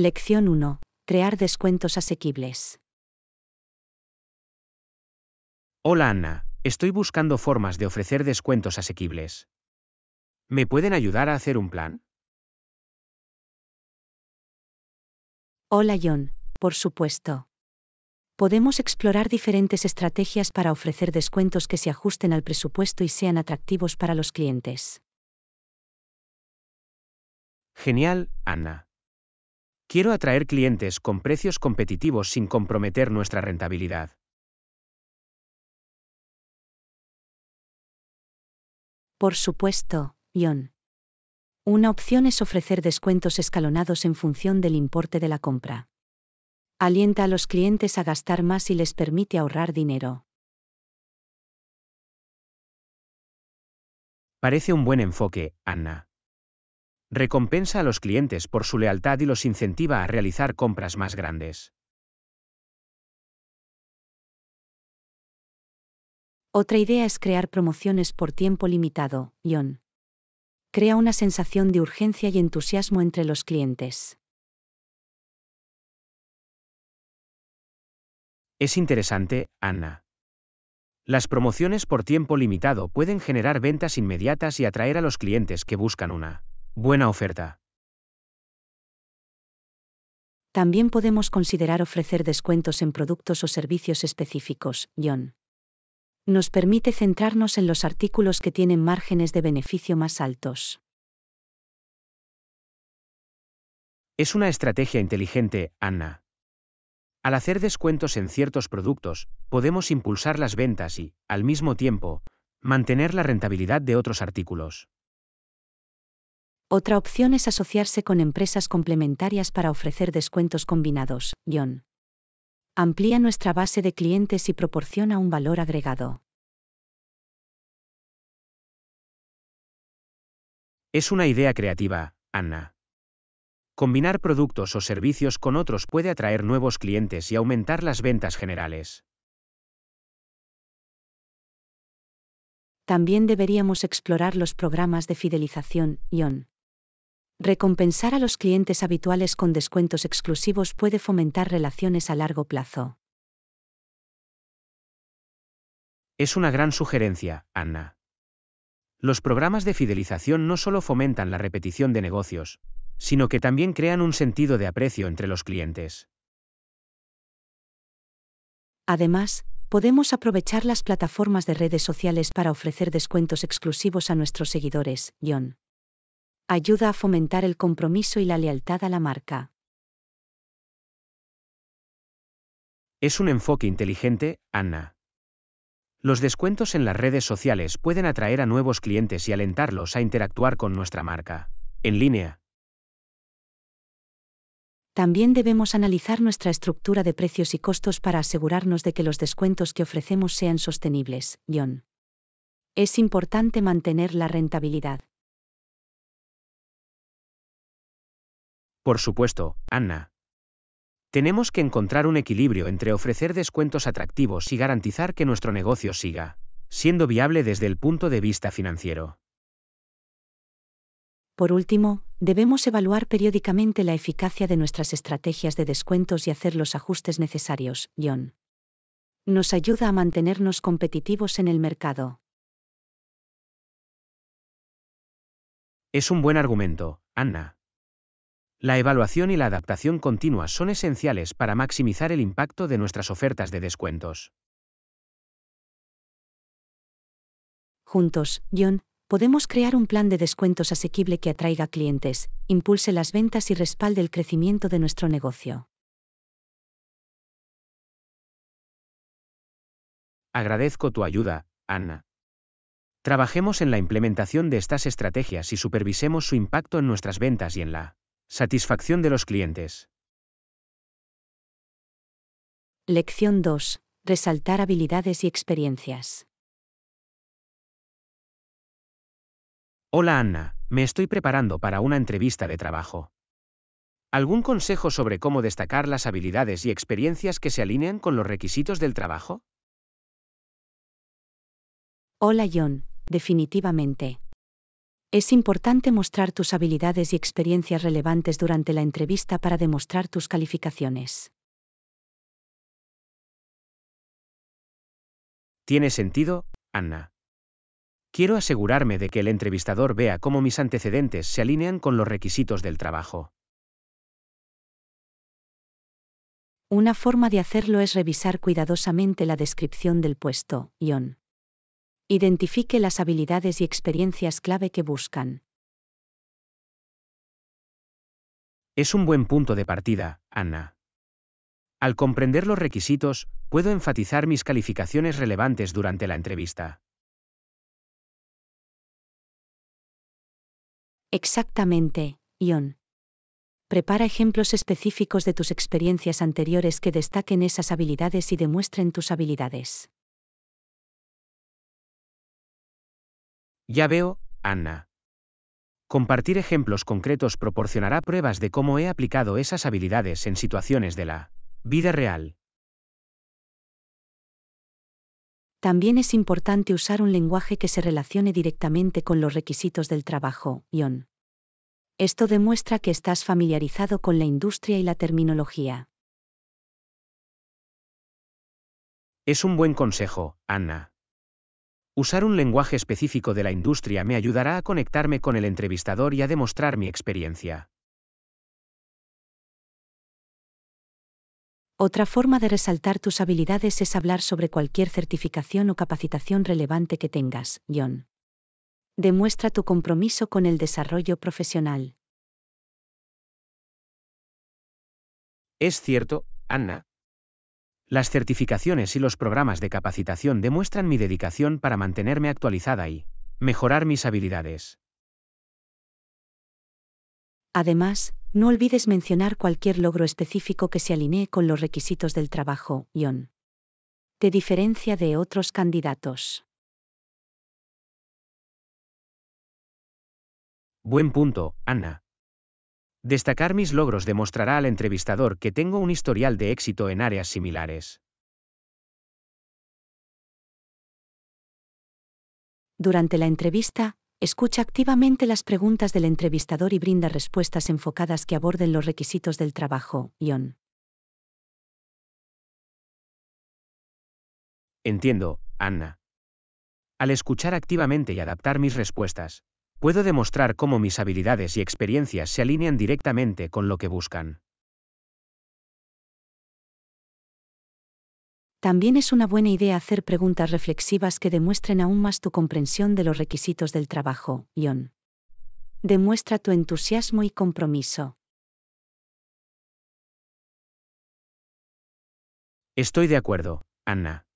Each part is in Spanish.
Lección 1. Crear descuentos asequibles. Hola Ana, estoy buscando formas de ofrecer descuentos asequibles. ¿Me pueden ayudar a hacer un plan? Hola John, por supuesto. Podemos explorar diferentes estrategias para ofrecer descuentos que se ajusten al presupuesto y sean atractivos para los clientes. Genial, Ana. Quiero atraer clientes con precios competitivos sin comprometer nuestra rentabilidad. Por supuesto, John. Una opción es ofrecer descuentos escalonados en función del importe de la compra. Alienta a los clientes a gastar más y les permite ahorrar dinero. Parece un buen enfoque, Anna. Recompensa a los clientes por su lealtad y los incentiva a realizar compras más grandes. Otra idea es crear promociones por tiempo limitado, Ion. Crea una sensación de urgencia y entusiasmo entre los clientes. Es interesante, Anna. Las promociones por tiempo limitado pueden generar ventas inmediatas y atraer a los clientes que buscan una. Buena oferta. También podemos considerar ofrecer descuentos en productos o servicios específicos, John. Nos permite centrarnos en los artículos que tienen márgenes de beneficio más altos. Es una estrategia inteligente, Anna. Al hacer descuentos en ciertos productos, podemos impulsar las ventas y, al mismo tiempo, mantener la rentabilidad de otros artículos. Otra opción es asociarse con empresas complementarias para ofrecer descuentos combinados. John. Amplía nuestra base de clientes y proporciona un valor agregado. Es una idea creativa, Anna. Combinar productos o servicios con otros puede atraer nuevos clientes y aumentar las ventas generales. También deberíamos explorar los programas de fidelización, Ion. Recompensar a los clientes habituales con descuentos exclusivos puede fomentar relaciones a largo plazo. Es una gran sugerencia, Anna. Los programas de fidelización no solo fomentan la repetición de negocios, sino que también crean un sentido de aprecio entre los clientes. Además, podemos aprovechar las plataformas de redes sociales para ofrecer descuentos exclusivos a nuestros seguidores, John ayuda a fomentar el compromiso y la lealtad a la marca. Es un enfoque inteligente, Anna. Los descuentos en las redes sociales pueden atraer a nuevos clientes y alentarlos a interactuar con nuestra marca. En línea. También debemos analizar nuestra estructura de precios y costos para asegurarnos de que los descuentos que ofrecemos sean sostenibles, John. Es importante mantener la rentabilidad. Por supuesto, Anna. Tenemos que encontrar un equilibrio entre ofrecer descuentos atractivos y garantizar que nuestro negocio siga siendo viable desde el punto de vista financiero. Por último, debemos evaluar periódicamente la eficacia de nuestras estrategias de descuentos y hacer los ajustes necesarios, John. Nos ayuda a mantenernos competitivos en el mercado. Es un buen argumento, Anna. La evaluación y la adaptación continua son esenciales para maximizar el impacto de nuestras ofertas de descuentos. Juntos, John, podemos crear un plan de descuentos asequible que atraiga clientes, impulse las ventas y respalde el crecimiento de nuestro negocio. Agradezco tu ayuda, Anna. Trabajemos en la implementación de estas estrategias y supervisemos su impacto en nuestras ventas y en la Satisfacción de los clientes. Lección 2. Resaltar habilidades y experiencias. Hola Anna, me estoy preparando para una entrevista de trabajo. ¿Algún consejo sobre cómo destacar las habilidades y experiencias que se alinean con los requisitos del trabajo? Hola John, definitivamente. Es importante mostrar tus habilidades y experiencias relevantes durante la entrevista para demostrar tus calificaciones. Tiene sentido, Anna. Quiero asegurarme de que el entrevistador vea cómo mis antecedentes se alinean con los requisitos del trabajo. Una forma de hacerlo es revisar cuidadosamente la descripción del puesto, Ion. Identifique las habilidades y experiencias clave que buscan. Es un buen punto de partida, Anna. Al comprender los requisitos, puedo enfatizar mis calificaciones relevantes durante la entrevista. Exactamente, Ion. Prepara ejemplos específicos de tus experiencias anteriores que destaquen esas habilidades y demuestren tus habilidades. Ya veo, Anna. Compartir ejemplos concretos proporcionará pruebas de cómo he aplicado esas habilidades en situaciones de la vida real. También es importante usar un lenguaje que se relacione directamente con los requisitos del trabajo, Ion. Esto demuestra que estás familiarizado con la industria y la terminología. Es un buen consejo, Anna. Usar un lenguaje específico de la industria me ayudará a conectarme con el entrevistador y a demostrar mi experiencia. Otra forma de resaltar tus habilidades es hablar sobre cualquier certificación o capacitación relevante que tengas, John. Demuestra tu compromiso con el desarrollo profesional. Es cierto, Anna, las certificaciones y los programas de capacitación demuestran mi dedicación para mantenerme actualizada y mejorar mis habilidades. Además, no olvides mencionar cualquier logro específico que se alinee con los requisitos del trabajo, Ion. Te diferencia de otros candidatos. Buen punto, Ana. Destacar mis logros demostrará al entrevistador que tengo un historial de éxito en áreas similares. Durante la entrevista, escucha activamente las preguntas del entrevistador y brinda respuestas enfocadas que aborden los requisitos del trabajo, Ion. Entiendo, Anna. Al escuchar activamente y adaptar mis respuestas, puedo demostrar cómo mis habilidades y experiencias se alinean directamente con lo que buscan. También es una buena idea hacer preguntas reflexivas que demuestren aún más tu comprensión de los requisitos del trabajo, Ion. Demuestra tu entusiasmo y compromiso. Estoy de acuerdo, Anna.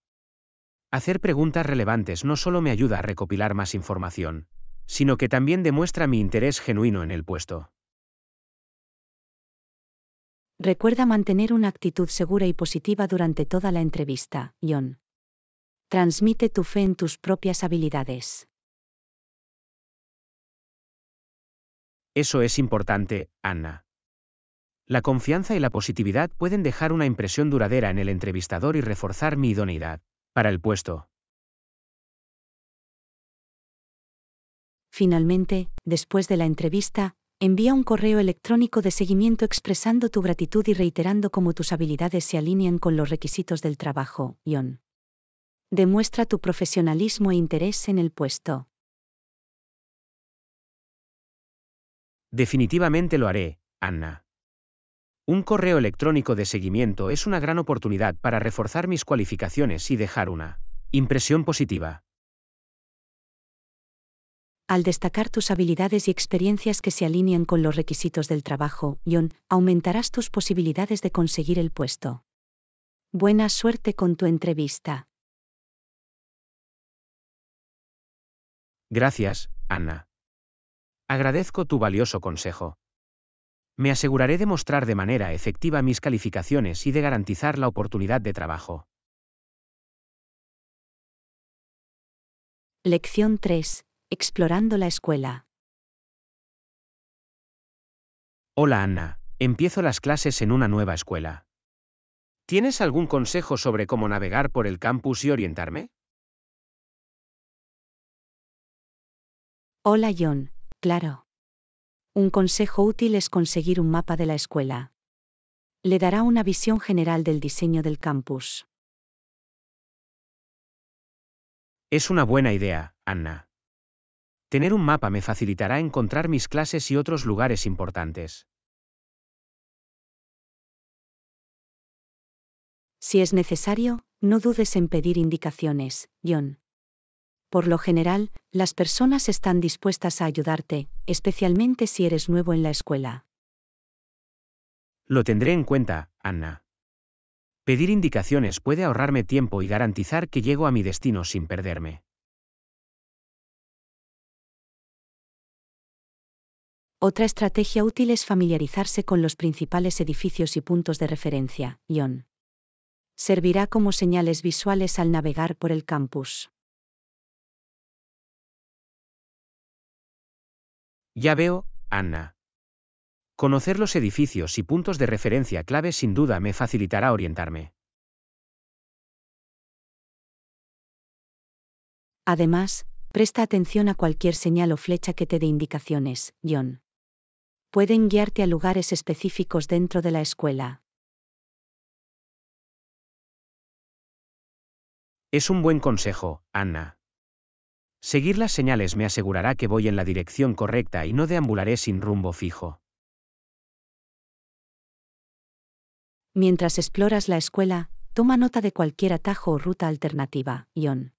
Hacer preguntas relevantes no solo me ayuda a recopilar más información, sino que también demuestra mi interés genuino en el puesto. Recuerda mantener una actitud segura y positiva durante toda la entrevista, John. Transmite tu fe en tus propias habilidades. Eso es importante, Anna. La confianza y la positividad pueden dejar una impresión duradera en el entrevistador y reforzar mi idoneidad para el puesto. Finalmente, después de la entrevista, envía un correo electrónico de seguimiento expresando tu gratitud y reiterando cómo tus habilidades se alinean con los requisitos del trabajo. Ion. Demuestra tu profesionalismo e interés en el puesto. Definitivamente lo haré, Anna. Un correo electrónico de seguimiento es una gran oportunidad para reforzar mis cualificaciones y dejar una impresión positiva al destacar tus habilidades y experiencias que se alinean con los requisitos del trabajo, John, aumentarás tus posibilidades de conseguir el puesto. Buena suerte con tu entrevista. Gracias, Ana. Agradezco tu valioso consejo. Me aseguraré de mostrar de manera efectiva mis calificaciones y de garantizar la oportunidad de trabajo. Lección 3. Explorando la escuela. Hola Ana, empiezo las clases en una nueva escuela. ¿Tienes algún consejo sobre cómo navegar por el campus y orientarme? Hola John, claro. Un consejo útil es conseguir un mapa de la escuela. Le dará una visión general del diseño del campus. Es una buena idea, Anna. Tener un mapa me facilitará encontrar mis clases y otros lugares importantes. Si es necesario, no dudes en pedir indicaciones, John. Por lo general, las personas están dispuestas a ayudarte, especialmente si eres nuevo en la escuela. Lo tendré en cuenta, Anna. Pedir indicaciones puede ahorrarme tiempo y garantizar que llego a mi destino sin perderme. Otra estrategia útil es familiarizarse con los principales edificios y puntos de referencia, ION. Servirá como señales visuales al navegar por el campus. Ya veo, Anna. Conocer los edificios y puntos de referencia clave sin duda me facilitará orientarme. Además, presta atención a cualquier señal o flecha que te dé indicaciones, John pueden guiarte a lugares específicos dentro de la escuela. Es un buen consejo, Anna. Seguir las señales me asegurará que voy en la dirección correcta y no deambularé sin rumbo fijo. Mientras exploras la escuela, toma nota de cualquier atajo o ruta alternativa, Ion.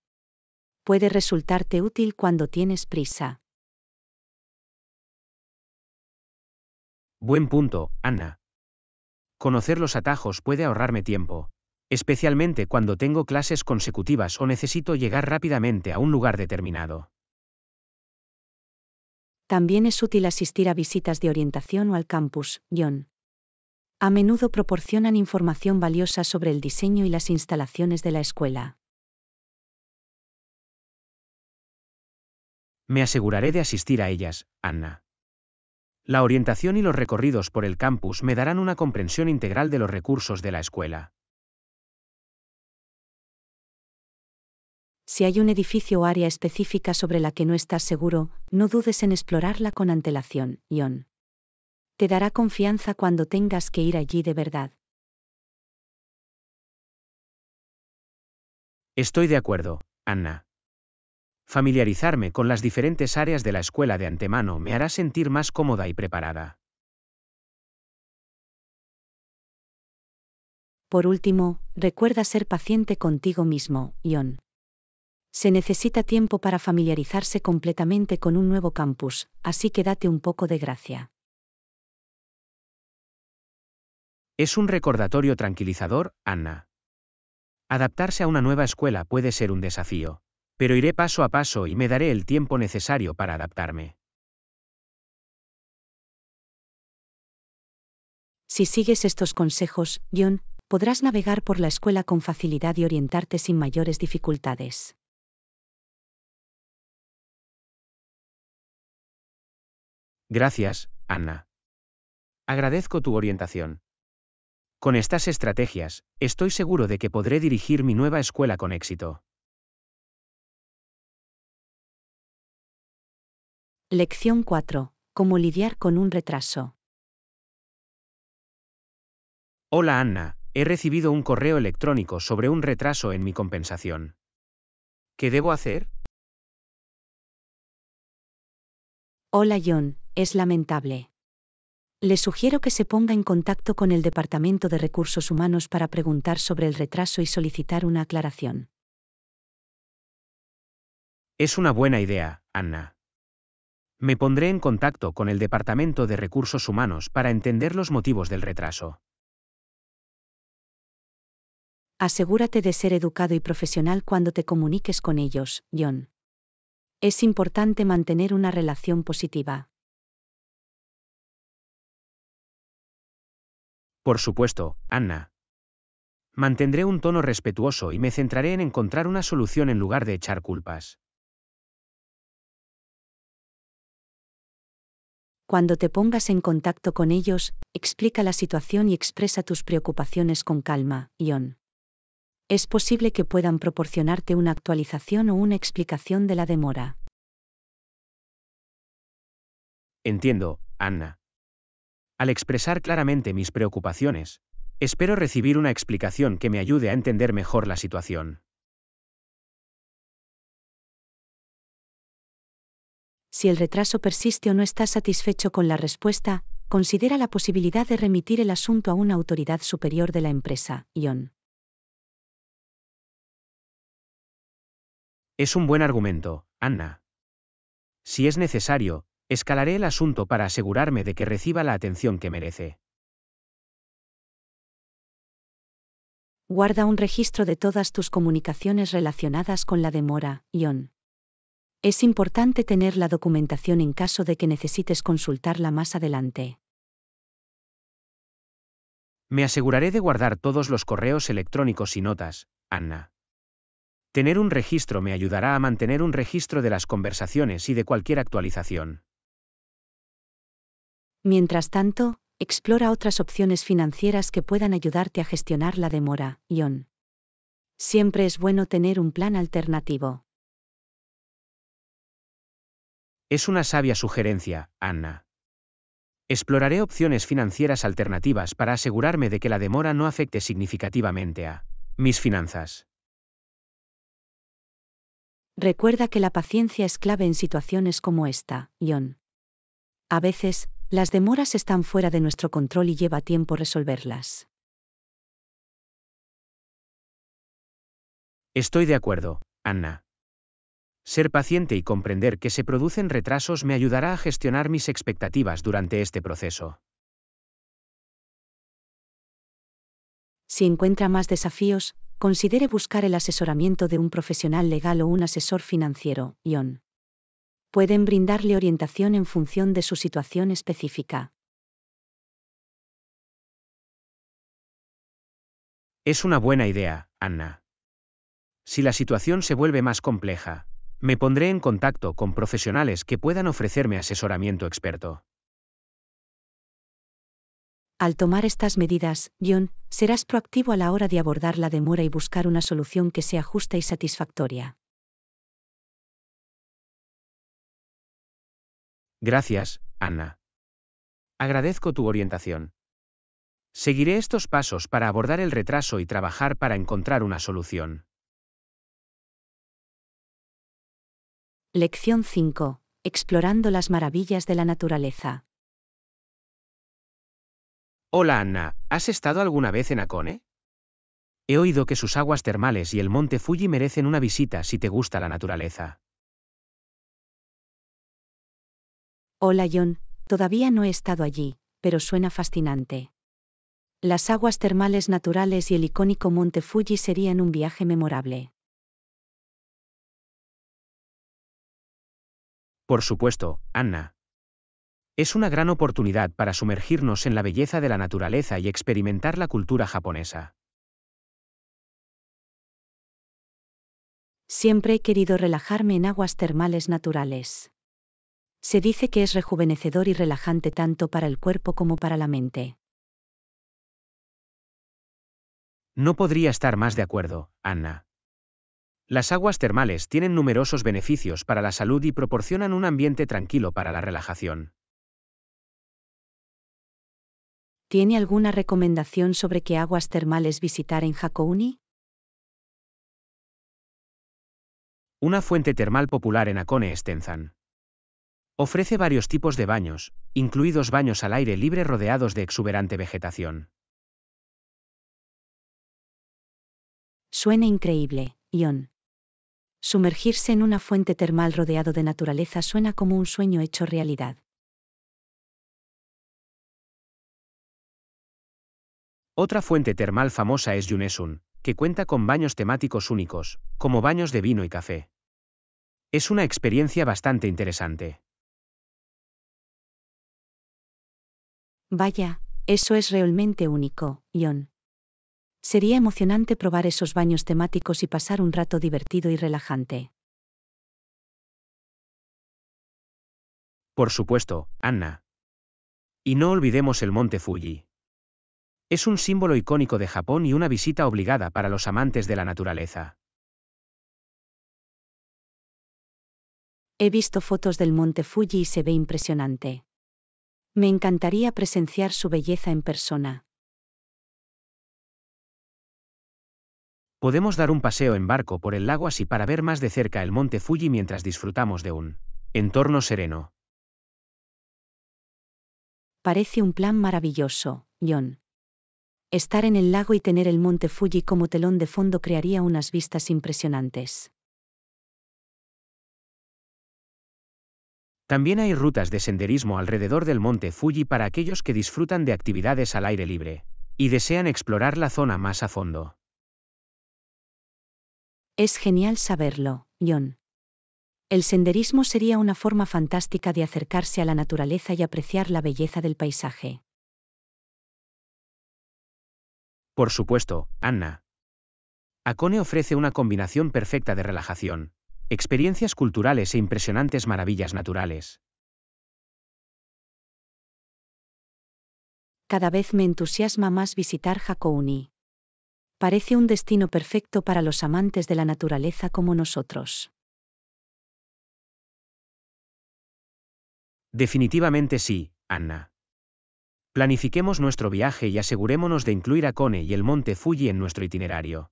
Puede resultarte útil cuando tienes prisa. Buen punto, Anna. Conocer los atajos puede ahorrarme tiempo, especialmente cuando tengo clases consecutivas o necesito llegar rápidamente a un lugar determinado. También es útil asistir a visitas de orientación o al campus, John. A menudo proporcionan información valiosa sobre el diseño y las instalaciones de la escuela. Me aseguraré de asistir a ellas, Anna. La orientación y los recorridos por el campus me darán una comprensión integral de los recursos de la escuela. Si hay un edificio o área específica sobre la que no estás seguro, no dudes en explorarla con antelación, Ion. Te dará confianza cuando tengas que ir allí de verdad. Estoy de acuerdo, Anna. Familiarizarme con las diferentes áreas de la escuela de antemano me hará sentir más cómoda y preparada. Por último, recuerda ser paciente contigo mismo, Ion. Se necesita tiempo para familiarizarse completamente con un nuevo campus, así que date un poco de gracia. Es un recordatorio tranquilizador, Anna. Adaptarse a una nueva escuela puede ser un desafío, pero iré paso a paso y me daré el tiempo necesario para adaptarme. Si sigues estos consejos, John, podrás navegar por la escuela con facilidad y orientarte sin mayores dificultades. Gracias, Anna. Agradezco tu orientación. Con estas estrategias, estoy seguro de que podré dirigir mi nueva escuela con éxito. Lección 4. Cómo lidiar con un retraso. Hola Anna, he recibido un correo electrónico sobre un retraso en mi compensación. ¿Qué debo hacer? Hola John, es lamentable. Le sugiero que se ponga en contacto con el Departamento de Recursos Humanos para preguntar sobre el retraso y solicitar una aclaración. Es una buena idea, Anna. Me pondré en contacto con el Departamento de Recursos Humanos para entender los motivos del retraso. Asegúrate de ser educado y profesional cuando te comuniques con ellos, John. Es importante mantener una relación positiva. Por supuesto, Anna. Mantendré un tono respetuoso y me centraré en encontrar una solución en lugar de echar culpas. Cuando te pongas en contacto con ellos, explica la situación y expresa tus preocupaciones con calma, Ion. Es posible que puedan proporcionarte una actualización o una explicación de la demora. Entiendo, Anna. Al expresar claramente mis preocupaciones, espero recibir una explicación que me ayude a entender mejor la situación. si el retraso persiste o no estás satisfecho con la respuesta, considera la posibilidad de remitir el asunto a una autoridad superior de la empresa. Ion. Es un buen argumento, Anna. Si es necesario, escalaré el asunto para asegurarme de que reciba la atención que merece. Guarda un registro de todas tus comunicaciones relacionadas con la demora, Ion. Es importante tener la documentación en caso de que necesites consultarla más adelante. Me aseguraré de guardar todos los correos electrónicos y notas, Anna. Tener un registro me ayudará a mantener un registro de las conversaciones y de cualquier actualización. Mientras tanto, explora otras opciones financieras que puedan ayudarte a gestionar la demora, Ion. Siempre es bueno tener un plan alternativo. Es una sabia sugerencia, Anna. Exploraré opciones financieras alternativas para asegurarme de que la demora no afecte significativamente a mis finanzas. Recuerda que la paciencia es clave en situaciones como esta, John. A veces, las demoras están fuera de nuestro control y lleva tiempo resolverlas. Estoy de acuerdo, Anna. Ser paciente y comprender que se producen retrasos me ayudará a gestionar mis expectativas durante este proceso. Si encuentra más desafíos, considere buscar el asesoramiento de un profesional legal o un asesor financiero, Pueden brindarle orientación en función de su situación específica. Es una buena idea, Anna. Si la situación se vuelve más compleja, me pondré en contacto con profesionales que puedan ofrecerme asesoramiento experto. Al tomar estas medidas, John, serás proactivo a la hora de abordar la demora y buscar una solución que sea justa y satisfactoria. Gracias, Anna. Agradezco tu orientación. Seguiré estos pasos para abordar el retraso y trabajar para encontrar una solución. Lección 5. Explorando las maravillas de la naturaleza. Hola Ana, ¿has estado alguna vez en Akone? He oído que sus aguas termales y el monte Fuji merecen una visita si te gusta la naturaleza. Hola John, todavía no he estado allí, pero suena fascinante. Las aguas termales naturales y el icónico monte Fuji serían un viaje memorable. Por supuesto, Anna. Es una gran oportunidad para sumergirnos en la belleza de la naturaleza y experimentar la cultura japonesa. Siempre he querido relajarme en aguas termales naturales. Se dice que es rejuvenecedor y relajante tanto para el cuerpo como para la mente. No podría estar más de acuerdo, Anna. Las aguas termales tienen numerosos beneficios para la salud y proporcionan un ambiente tranquilo para la relajación. ¿Tiene alguna recomendación sobre qué aguas termales visitar en Hakouni? Una fuente termal popular en es Tenzan. Ofrece varios tipos de baños, incluidos baños al aire libre rodeados de exuberante vegetación. Suena increíble, Ion. Sumergirse en una fuente termal rodeado de naturaleza suena como un sueño hecho realidad. Otra fuente termal famosa es Yunesun, que cuenta con baños temáticos únicos, como baños de vino y café. Es una experiencia bastante interesante. Vaya, eso es realmente único, Ion. Sería emocionante probar esos baños temáticos y pasar un rato divertido y relajante. Por supuesto, Anna. Y no olvidemos el monte Fuji. Es un símbolo icónico de Japón y una visita obligada para los amantes de la naturaleza. He visto fotos del monte Fuji y se ve impresionante. Me encantaría presenciar su belleza en persona. Podemos dar un paseo en barco por el lago así para ver más de cerca el monte Fuji mientras disfrutamos de un entorno sereno. Parece un plan maravilloso, John. Estar en el lago y tener el monte Fuji como telón de fondo crearía unas vistas impresionantes. También hay rutas de senderismo alrededor del monte Fuji para aquellos que disfrutan de actividades al aire libre y desean explorar la zona más a fondo. Es genial saberlo, John. El senderismo sería una forma fantástica de acercarse a la naturaleza y apreciar la belleza del paisaje. Por supuesto, Anna. Akone ofrece una combinación perfecta de relajación, experiencias culturales e impresionantes maravillas naturales. Cada vez me entusiasma más visitar Hakone parece un destino perfecto para los amantes de la naturaleza como nosotros. Definitivamente sí, Anna. Planifiquemos nuestro viaje y asegurémonos de incluir a Kone y el monte Fuji en nuestro itinerario.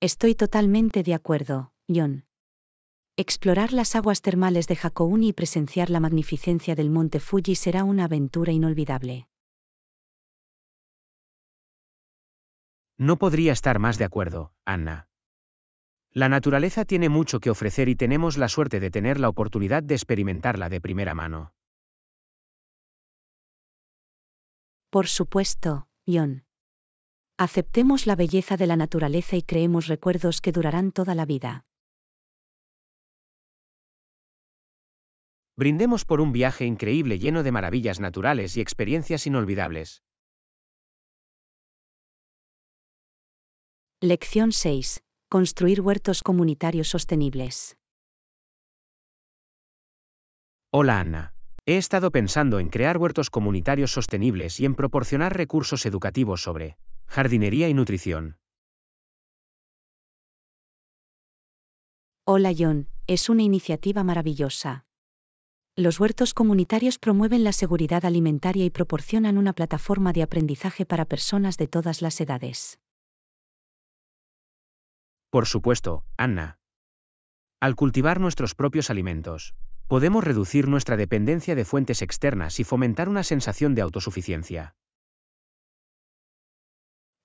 Estoy totalmente de acuerdo, John. Explorar las aguas termales de Hakouni y presenciar la magnificencia del monte Fuji será una aventura inolvidable. No podría estar más de acuerdo, Anna. La naturaleza tiene mucho que ofrecer y tenemos la suerte de tener la oportunidad de experimentarla de primera mano. Por supuesto, Ion. Aceptemos la belleza de la naturaleza y creemos recuerdos que durarán toda la vida. Brindemos por un viaje increíble lleno de maravillas naturales y experiencias inolvidables. Lección 6. Construir huertos comunitarios sostenibles. Hola Ana. He estado pensando en crear huertos comunitarios sostenibles y en proporcionar recursos educativos sobre jardinería y nutrición. Hola John, es una iniciativa maravillosa. Los huertos comunitarios promueven la seguridad alimentaria y proporcionan una plataforma de aprendizaje para personas de todas las edades. Por supuesto, Anna. Al cultivar nuestros propios alimentos, podemos reducir nuestra dependencia de fuentes externas y fomentar una sensación de autosuficiencia.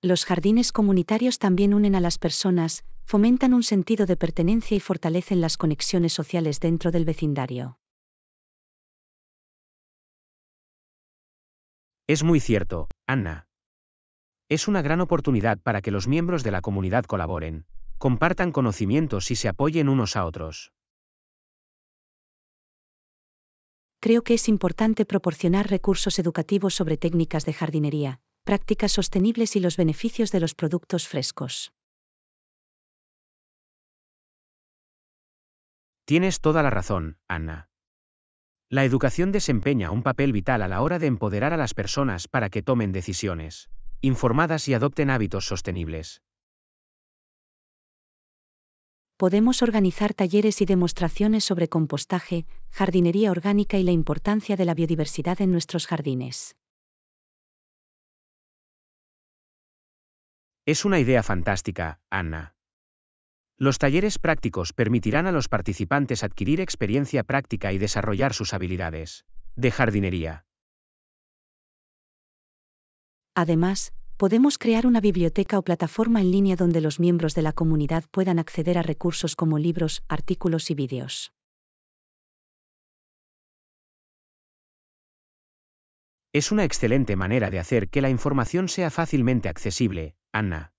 Los jardines comunitarios también unen a las personas, fomentan un sentido de pertenencia y fortalecen las conexiones sociales dentro del vecindario. Es muy cierto, Anna. Es una gran oportunidad para que los miembros de la comunidad colaboren, compartan conocimientos y se apoyen unos a otros. Creo que es importante proporcionar recursos educativos sobre técnicas de jardinería, prácticas sostenibles y los beneficios de los productos frescos. Tienes toda la razón, Anna. La educación desempeña un papel vital a la hora de empoderar a las personas para que tomen decisiones informadas y adopten hábitos sostenibles podemos organizar talleres y demostraciones sobre compostaje, jardinería orgánica y la importancia de la biodiversidad en nuestros jardines. Es una idea fantástica, Anna. Los talleres prácticos permitirán a los participantes adquirir experiencia práctica y desarrollar sus habilidades de jardinería. Además, podemos crear una biblioteca o plataforma en línea donde los miembros de la comunidad puedan acceder a recursos como libros, artículos y vídeos. Es una excelente manera de hacer que la información sea fácilmente accesible, Anna.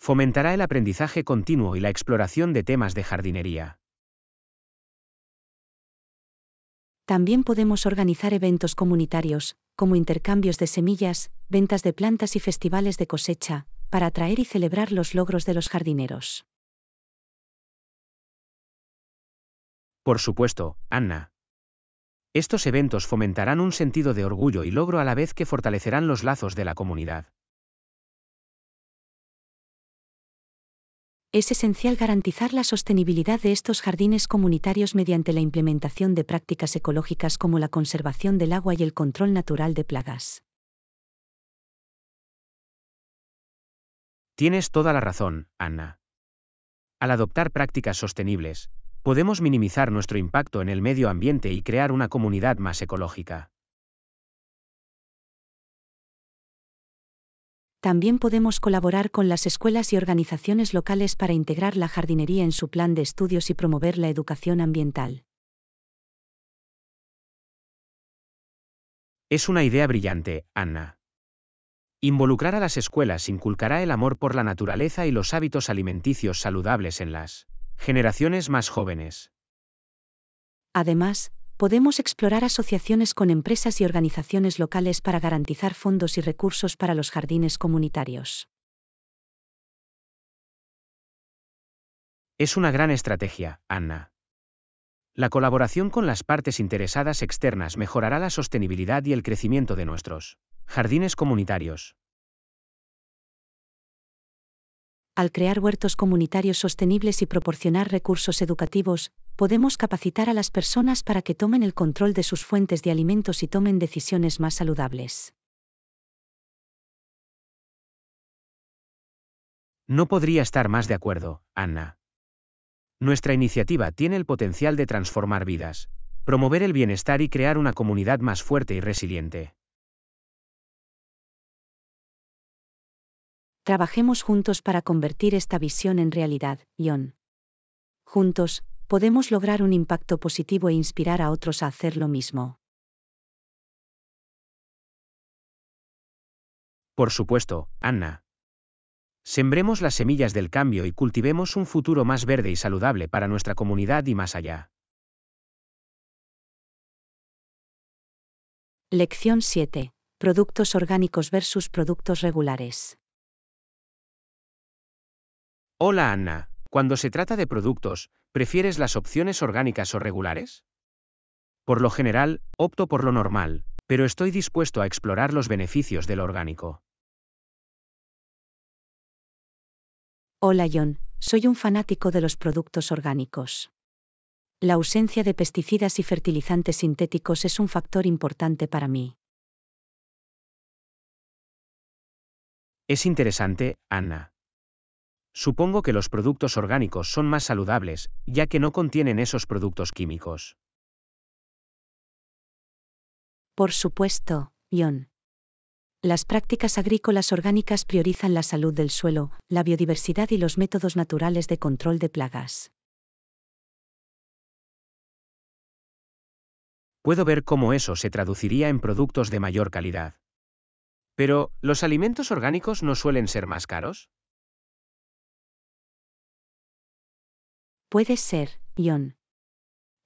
Fomentará el aprendizaje continuo y la exploración de temas de jardinería. También podemos organizar eventos comunitarios, como intercambios de semillas, ventas de plantas y festivales de cosecha, para atraer y celebrar los logros de los jardineros. Por supuesto, Anna. Estos eventos fomentarán un sentido de orgullo y logro a la vez que fortalecerán los lazos de la comunidad. es esencial garantizar la sostenibilidad de estos jardines comunitarios mediante la implementación de prácticas ecológicas como la conservación del agua y el control natural de plagas. Tienes toda la razón, Anna. Al adoptar prácticas sostenibles, podemos minimizar nuestro impacto en el medio ambiente y crear una comunidad más ecológica. También podemos colaborar con las escuelas y organizaciones locales para integrar la jardinería en su plan de estudios y promover la educación ambiental. Es una idea brillante, Anna. Involucrar a las escuelas inculcará el amor por la naturaleza y los hábitos alimenticios saludables en las generaciones más jóvenes. Además, podemos explorar asociaciones con empresas y organizaciones locales para garantizar fondos y recursos para los jardines comunitarios. Es una gran estrategia, Anna. La colaboración con las partes interesadas externas mejorará la sostenibilidad y el crecimiento de nuestros jardines comunitarios. Al crear huertos comunitarios sostenibles y proporcionar recursos educativos, podemos capacitar a las personas para que tomen el control de sus fuentes de alimentos y tomen decisiones más saludables. No podría estar más de acuerdo, Anna. Nuestra iniciativa tiene el potencial de transformar vidas, promover el bienestar y crear una comunidad más fuerte y resiliente. Trabajemos juntos para convertir esta visión en realidad, John. Juntos, podemos lograr un impacto positivo e inspirar a otros a hacer lo mismo. Por supuesto, Anna. Sembremos las semillas del cambio y cultivemos un futuro más verde y saludable para nuestra comunidad y más allá. Lección 7. Productos orgánicos versus productos regulares. Hola Anna, cuando se trata de productos, ¿prefieres las opciones orgánicas o regulares? Por lo general, opto por lo normal, pero estoy dispuesto a explorar los beneficios del orgánico. Hola John, soy un fanático de los productos orgánicos. La ausencia de pesticidas y fertilizantes sintéticos es un factor importante para mí. Es interesante, Ana. Supongo que los productos orgánicos son más saludables, ya que no contienen esos productos químicos. Por supuesto, John. Las prácticas agrícolas orgánicas priorizan la salud del suelo, la biodiversidad y los métodos naturales de control de plagas. Puedo ver cómo eso se traduciría en productos de mayor calidad. Pero, ¿los alimentos orgánicos no suelen ser más caros? Puede ser, Ion.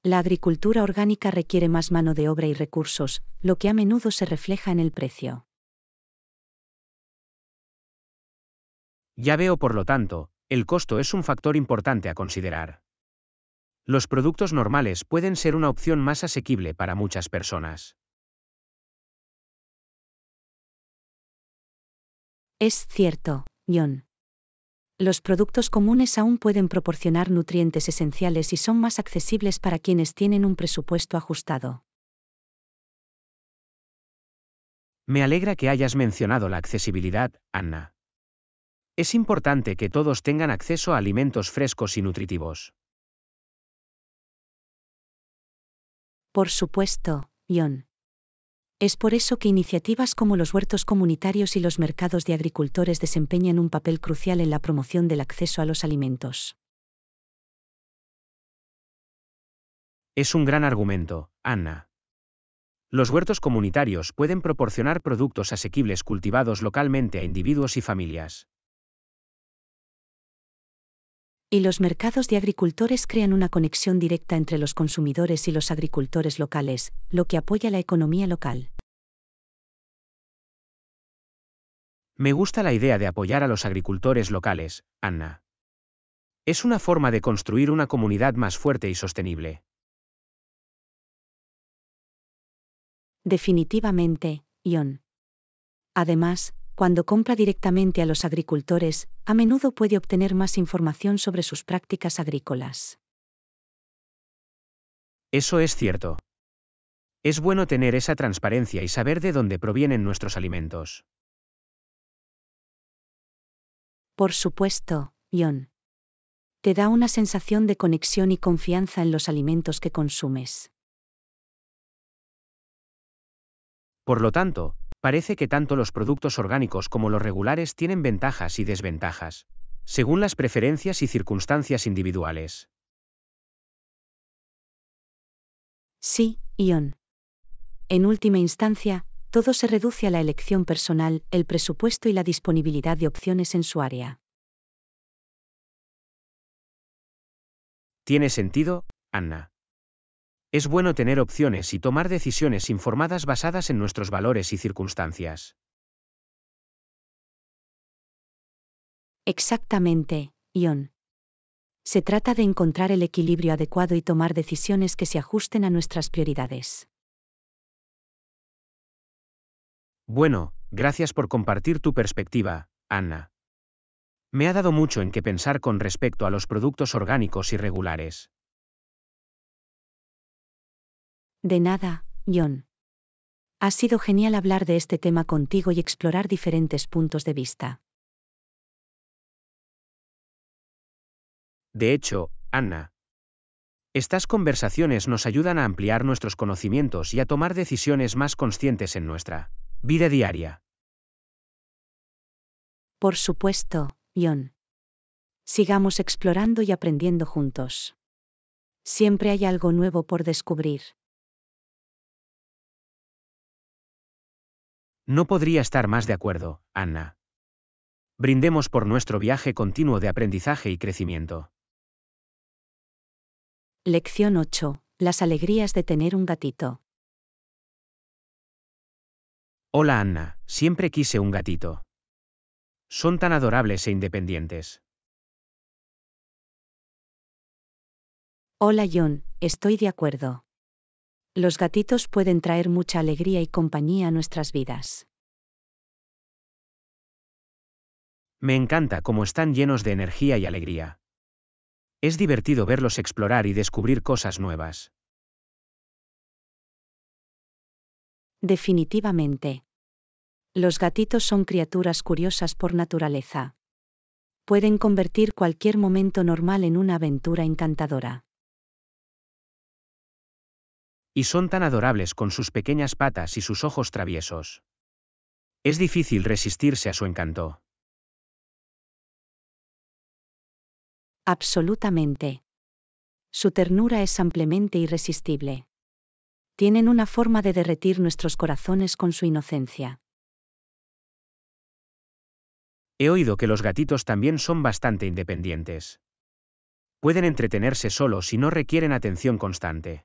La agricultura orgánica requiere más mano de obra y recursos, lo que a menudo se refleja en el precio. Ya veo, por lo tanto, el costo es un factor importante a considerar. Los productos normales pueden ser una opción más asequible para muchas personas. Es cierto, John. Los productos comunes aún pueden proporcionar nutrientes esenciales y son más accesibles para quienes tienen un presupuesto ajustado. Me alegra que hayas mencionado la accesibilidad, Anna. Es importante que todos tengan acceso a alimentos frescos y nutritivos. Por supuesto, John. Es por eso que iniciativas como los huertos comunitarios y los mercados de agricultores desempeñan un papel crucial en la promoción del acceso a los alimentos. Es un gran argumento, Ana. Los huertos comunitarios pueden proporcionar productos asequibles cultivados localmente a individuos y familias y los mercados de agricultores crean una conexión directa entre los consumidores y los agricultores locales, lo que apoya la economía local. Me gusta la idea de apoyar a los agricultores locales, Anna. Es una forma de construir una comunidad más fuerte y sostenible. Definitivamente, Ion. Además, cuando compra directamente a los agricultores, a menudo puede obtener más información sobre sus prácticas agrícolas. Eso es cierto. Es bueno tener esa transparencia y saber de dónde provienen nuestros alimentos. Por supuesto, John. Te da una sensación de conexión y confianza en los alimentos que consumes. Por lo tanto, Parece que tanto los productos orgánicos como los regulares tienen ventajas y desventajas, según las preferencias y circunstancias individuales. Sí, Ion. En última instancia, todo se reduce a la elección personal, el presupuesto y la disponibilidad de opciones en su área. Tiene sentido, Anna. Es bueno tener opciones y tomar decisiones informadas basadas en nuestros valores y circunstancias. Exactamente, Ion. Se trata de encontrar el equilibrio adecuado y tomar decisiones que se ajusten a nuestras prioridades. Bueno, gracias por compartir tu perspectiva, Anna. Me ha dado mucho en qué pensar con respecto a los productos orgánicos y De nada, John. Ha sido genial hablar de este tema contigo y explorar diferentes puntos de vista. De hecho, Anna. Estas conversaciones nos ayudan a ampliar nuestros conocimientos y a tomar decisiones más conscientes en nuestra vida diaria. Por supuesto, John. Sigamos explorando y aprendiendo juntos. Siempre hay algo nuevo por descubrir. No podría estar más de acuerdo, Anna. Brindemos por nuestro viaje continuo de aprendizaje y crecimiento. Lección 8. Las alegrías de tener un gatito. Hola Anna, siempre quise un gatito. Son tan adorables e independientes. Hola John, estoy de acuerdo. Los gatitos pueden traer mucha alegría y compañía a nuestras vidas. Me encanta cómo están llenos de energía y alegría. Es divertido verlos explorar y descubrir cosas nuevas. Definitivamente. Los gatitos son criaturas curiosas por naturaleza. Pueden convertir cualquier momento normal en una aventura encantadora. Y son tan adorables con sus pequeñas patas y sus ojos traviesos. Es difícil resistirse a su encanto. Absolutamente. Su ternura es ampliamente irresistible. Tienen una forma de derretir nuestros corazones con su inocencia. He oído que los gatitos también son bastante independientes. Pueden entretenerse solos y no requieren atención constante.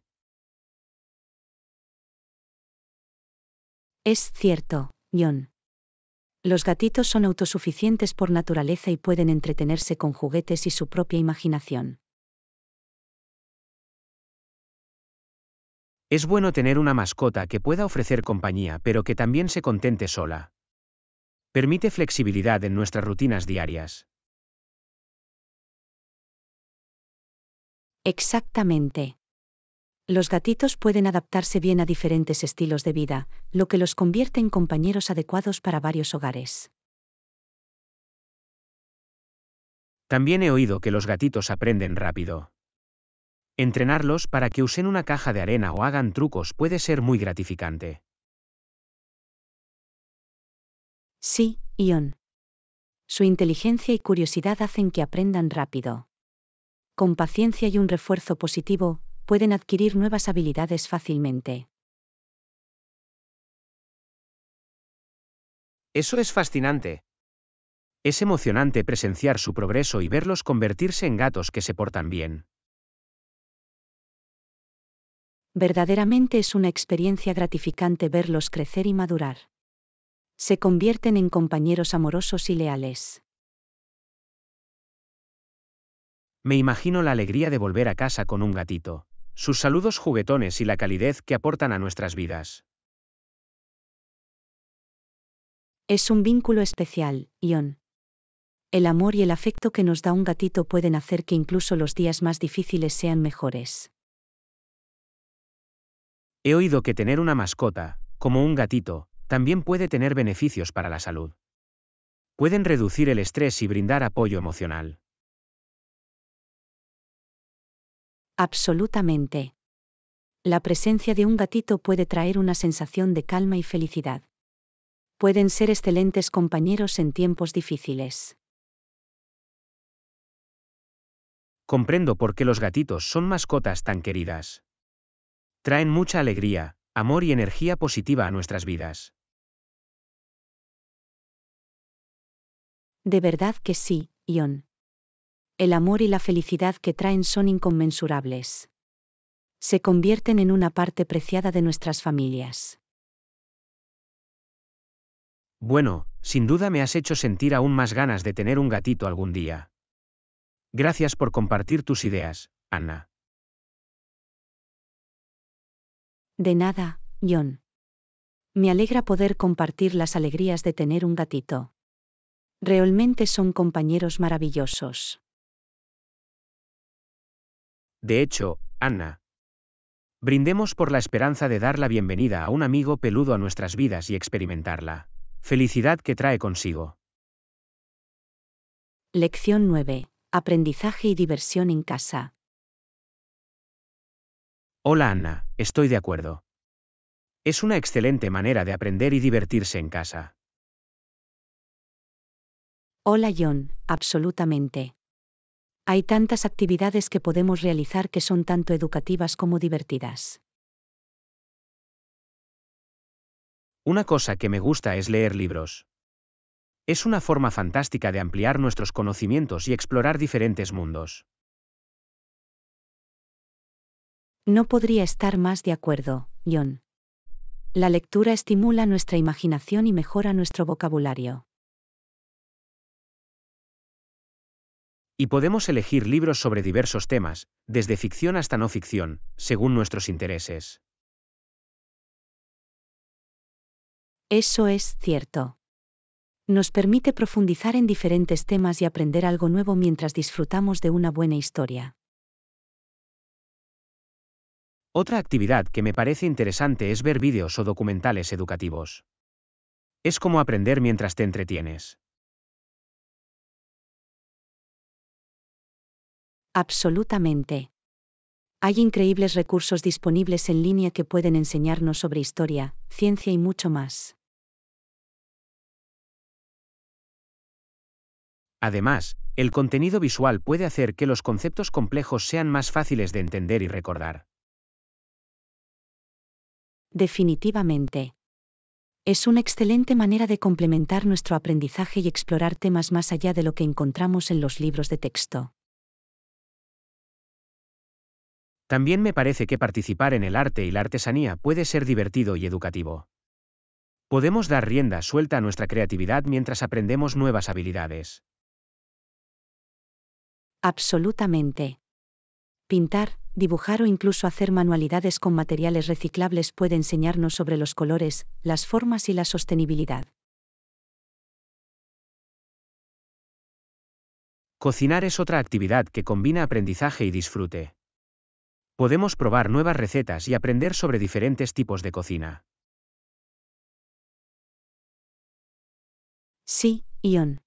Es cierto, John. Los gatitos son autosuficientes por naturaleza y pueden entretenerse con juguetes y su propia imaginación. Es bueno tener una mascota que pueda ofrecer compañía pero que también se contente sola. Permite flexibilidad en nuestras rutinas diarias. Exactamente. Los gatitos pueden adaptarse bien a diferentes estilos de vida, lo que los convierte en compañeros adecuados para varios hogares. También he oído que los gatitos aprenden rápido. Entrenarlos para que usen una caja de arena o hagan trucos puede ser muy gratificante. Sí, Ion. Su inteligencia y curiosidad hacen que aprendan rápido. Con paciencia y un refuerzo positivo, pueden adquirir nuevas habilidades fácilmente. Eso es fascinante. Es emocionante presenciar su progreso y verlos convertirse en gatos que se portan bien. Verdaderamente es una experiencia gratificante verlos crecer y madurar. Se convierten en compañeros amorosos y leales. Me imagino la alegría de volver a casa con un gatito sus saludos juguetones y la calidez que aportan a nuestras vidas. Es un vínculo especial, Ion. El amor y el afecto que nos da un gatito pueden hacer que incluso los días más difíciles sean mejores. He oído que tener una mascota, como un gatito, también puede tener beneficios para la salud. Pueden reducir el estrés y brindar apoyo emocional. Absolutamente. La presencia de un gatito puede traer una sensación de calma y felicidad. Pueden ser excelentes compañeros en tiempos difíciles. Comprendo por qué los gatitos son mascotas tan queridas. Traen mucha alegría, amor y energía positiva a nuestras vidas. De verdad que sí, Ion el amor y la felicidad que traen son inconmensurables. Se convierten en una parte preciada de nuestras familias. Bueno, sin duda me has hecho sentir aún más ganas de tener un gatito algún día. Gracias por compartir tus ideas, Anna. De nada, John. Me alegra poder compartir las alegrías de tener un gatito. Realmente son compañeros maravillosos. De hecho, Anna. Brindemos por la esperanza de dar la bienvenida a un amigo peludo a nuestras vidas y experimentarla. felicidad que trae consigo. Lección 9. Aprendizaje y diversión en casa. Hola Ana, estoy de acuerdo. Es una excelente manera de aprender y divertirse en casa. Hola John, absolutamente. Hay tantas actividades que podemos realizar que son tanto educativas como divertidas. Una cosa que me gusta es leer libros. Es una forma fantástica de ampliar nuestros conocimientos y explorar diferentes mundos. No podría estar más de acuerdo, John. La lectura estimula nuestra imaginación y mejora nuestro vocabulario. Y podemos elegir libros sobre diversos temas, desde ficción hasta no ficción, según nuestros intereses. Eso es cierto. Nos permite profundizar en diferentes temas y aprender algo nuevo mientras disfrutamos de una buena historia. Otra actividad que me parece interesante es ver vídeos o documentales educativos. Es como aprender mientras te entretienes. Absolutamente. Hay increíbles recursos disponibles en línea que pueden enseñarnos sobre historia, ciencia y mucho más. Además, el contenido visual puede hacer que los conceptos complejos sean más fáciles de entender y recordar. Definitivamente. Es una excelente manera de complementar nuestro aprendizaje y explorar temas más allá de lo que encontramos en los libros de texto. También me parece que participar en el arte y la artesanía puede ser divertido y educativo. Podemos dar rienda suelta a nuestra creatividad mientras aprendemos nuevas habilidades. Absolutamente. Pintar, dibujar o incluso hacer manualidades con materiales reciclables puede enseñarnos sobre los colores, las formas y la sostenibilidad. Cocinar es otra actividad que combina aprendizaje y disfrute. Podemos probar nuevas recetas y aprender sobre diferentes tipos de cocina. Sí, Ion.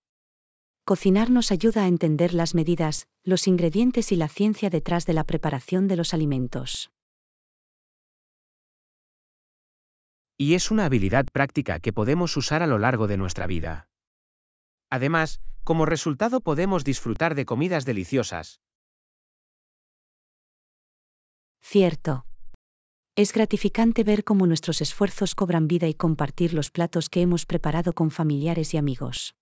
Cocinar nos ayuda a entender las medidas, los ingredientes y la ciencia detrás de la preparación de los alimentos. Y es una habilidad práctica que podemos usar a lo largo de nuestra vida. Además, como resultado podemos disfrutar de comidas deliciosas, Cierto. Es gratificante ver cómo nuestros esfuerzos cobran vida y compartir los platos que hemos preparado con familiares y amigos.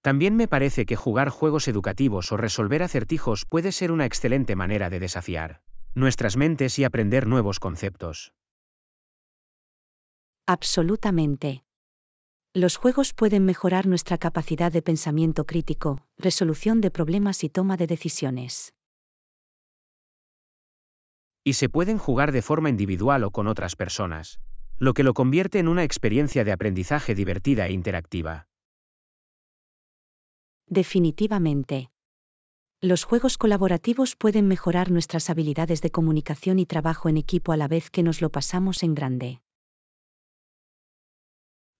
También me parece que jugar juegos educativos o resolver acertijos puede ser una excelente manera de desafiar nuestras mentes y aprender nuevos conceptos. Absolutamente. Los juegos pueden mejorar nuestra capacidad de pensamiento crítico, resolución de problemas y toma de decisiones y se pueden jugar de forma individual o con otras personas, lo que lo convierte en una experiencia de aprendizaje divertida e interactiva. Definitivamente. Los juegos colaborativos pueden mejorar nuestras habilidades de comunicación y trabajo en equipo a la vez que nos lo pasamos en grande.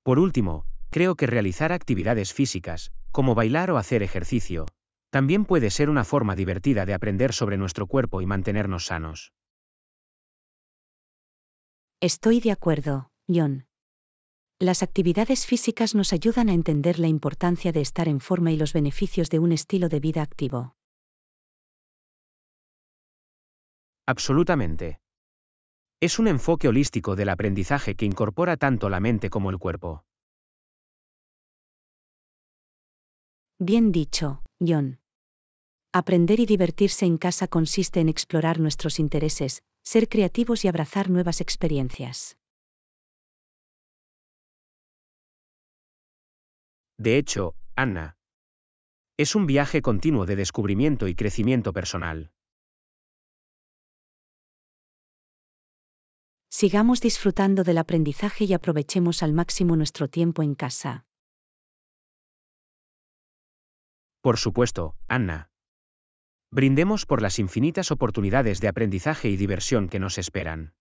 Por último, creo que realizar actividades físicas, como bailar o hacer ejercicio, también puede ser una forma divertida de aprender sobre nuestro cuerpo y mantenernos sanos. Estoy de acuerdo, John. Las actividades físicas nos ayudan a entender la importancia de estar en forma y los beneficios de un estilo de vida activo. Absolutamente. Es un enfoque holístico del aprendizaje que incorpora tanto la mente como el cuerpo. Bien dicho, John. Aprender y divertirse en casa consiste en explorar nuestros intereses, ser creativos y abrazar nuevas experiencias. De hecho, Anna. Es un viaje continuo de descubrimiento y crecimiento personal. Sigamos disfrutando del aprendizaje y aprovechemos al máximo nuestro tiempo en casa. Por supuesto, Anna. Brindemos por las infinitas oportunidades de aprendizaje y diversión que nos esperan.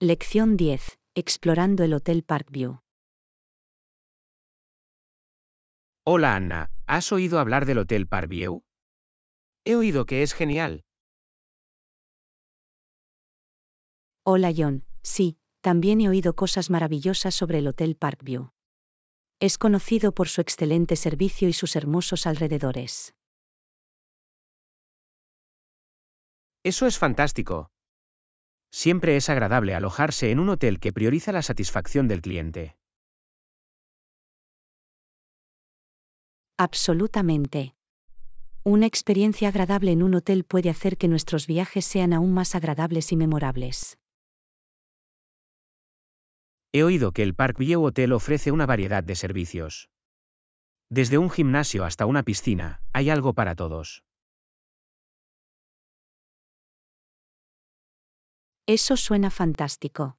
Lección 10. Explorando el Hotel Parkview. Hola Anna, ¿has oído hablar del Hotel Parkview? He oído que es genial. Hola John, sí, también he oído cosas maravillosas sobre el Hotel Parkview es conocido por su excelente servicio y sus hermosos alrededores. Eso es fantástico. Siempre es agradable alojarse en un hotel que prioriza la satisfacción del cliente. Absolutamente. Una experiencia agradable en un hotel puede hacer que nuestros viajes sean aún más agradables y memorables. He oído que el Parkview Hotel ofrece una variedad de servicios. Desde un gimnasio hasta una piscina, hay algo para todos. Eso suena fantástico.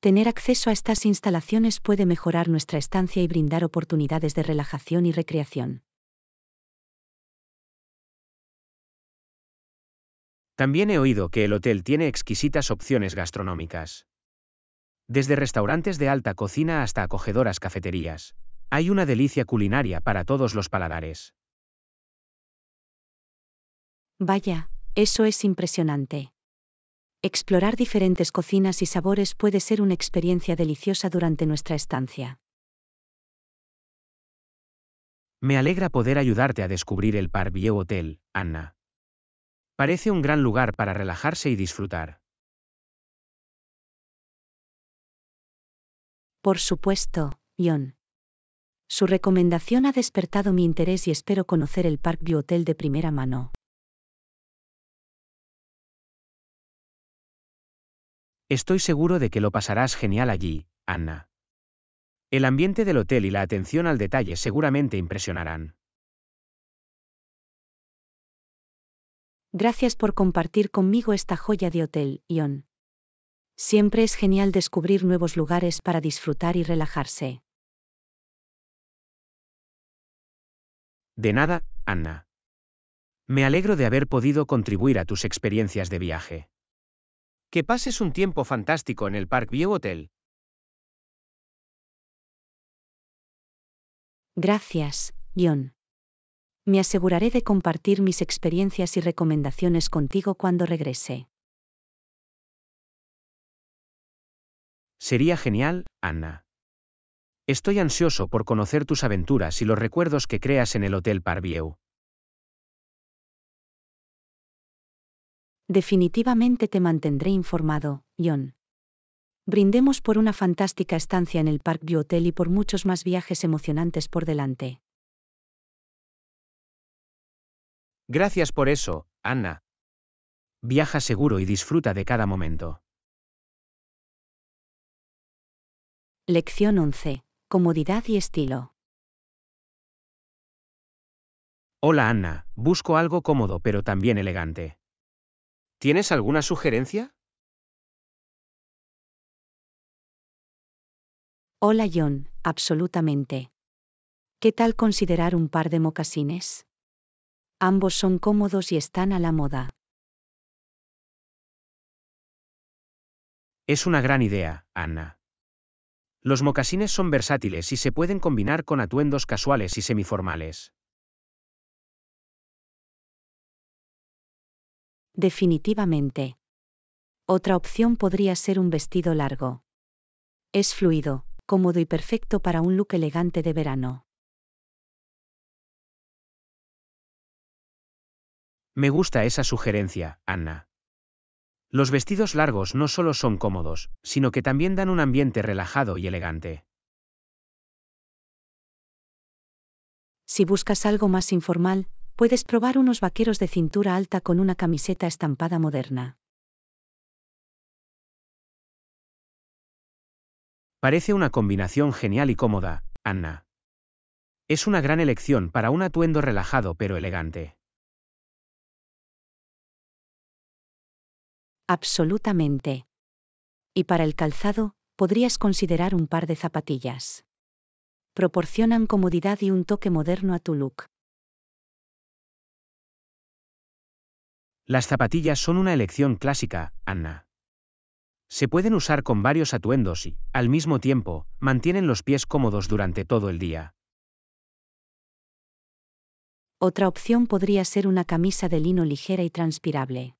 Tener acceso a estas instalaciones puede mejorar nuestra estancia y brindar oportunidades de relajación y recreación. También he oído que el hotel tiene exquisitas opciones gastronómicas. Desde restaurantes de alta cocina hasta acogedoras cafeterías, hay una delicia culinaria para todos los paladares. Vaya, eso es impresionante. Explorar diferentes cocinas y sabores puede ser una experiencia deliciosa durante nuestra estancia. Me alegra poder ayudarte a descubrir el Parvieu Hotel, Anna. Parece un gran lugar para relajarse y disfrutar. Por supuesto, Ion. Su recomendación ha despertado mi interés y espero conocer el Parkview Hotel de primera mano. Estoy seguro de que lo pasarás genial allí, Anna. El ambiente del hotel y la atención al detalle seguramente impresionarán. Gracias por compartir conmigo esta joya de hotel, Ion. Siempre es genial descubrir nuevos lugares para disfrutar y relajarse. De nada, Anna. Me alegro de haber podido contribuir a tus experiencias de viaje. Que pases un tiempo fantástico en el Park View Hotel. Gracias, John. Me aseguraré de compartir mis experiencias y recomendaciones contigo cuando regrese. Sería genial, Anna. Estoy ansioso por conocer tus aventuras y los recuerdos que creas en el Hotel Parvieu. Definitivamente te mantendré informado, John. Brindemos por una fantástica estancia en el Parkview Hotel y por muchos más viajes emocionantes por delante. Gracias por eso, Anna. Viaja seguro y disfruta de cada momento. Lección 11. Comodidad y estilo. Hola Anna, busco algo cómodo pero también elegante. ¿Tienes alguna sugerencia? Hola John, absolutamente. ¿Qué tal considerar un par de mocasines? Ambos son cómodos y están a la moda. Es una gran idea, Anna. Los mocasines son versátiles y se pueden combinar con atuendos casuales y semiformales. Definitivamente. Otra opción podría ser un vestido largo. Es fluido, cómodo y perfecto para un look elegante de verano. Me gusta esa sugerencia, Anna. Los vestidos largos no solo son cómodos, sino que también dan un ambiente relajado y elegante. Si buscas algo más informal, puedes probar unos vaqueros de cintura alta con una camiseta estampada moderna. Parece una combinación genial y cómoda, Anna. Es una gran elección para un atuendo relajado pero elegante. Absolutamente. Y para el calzado, podrías considerar un par de zapatillas. Proporcionan comodidad y un toque moderno a tu look. Las zapatillas son una elección clásica, Anna. Se pueden usar con varios atuendos y, al mismo tiempo, mantienen los pies cómodos durante todo el día. Otra opción podría ser una camisa de lino ligera y transpirable.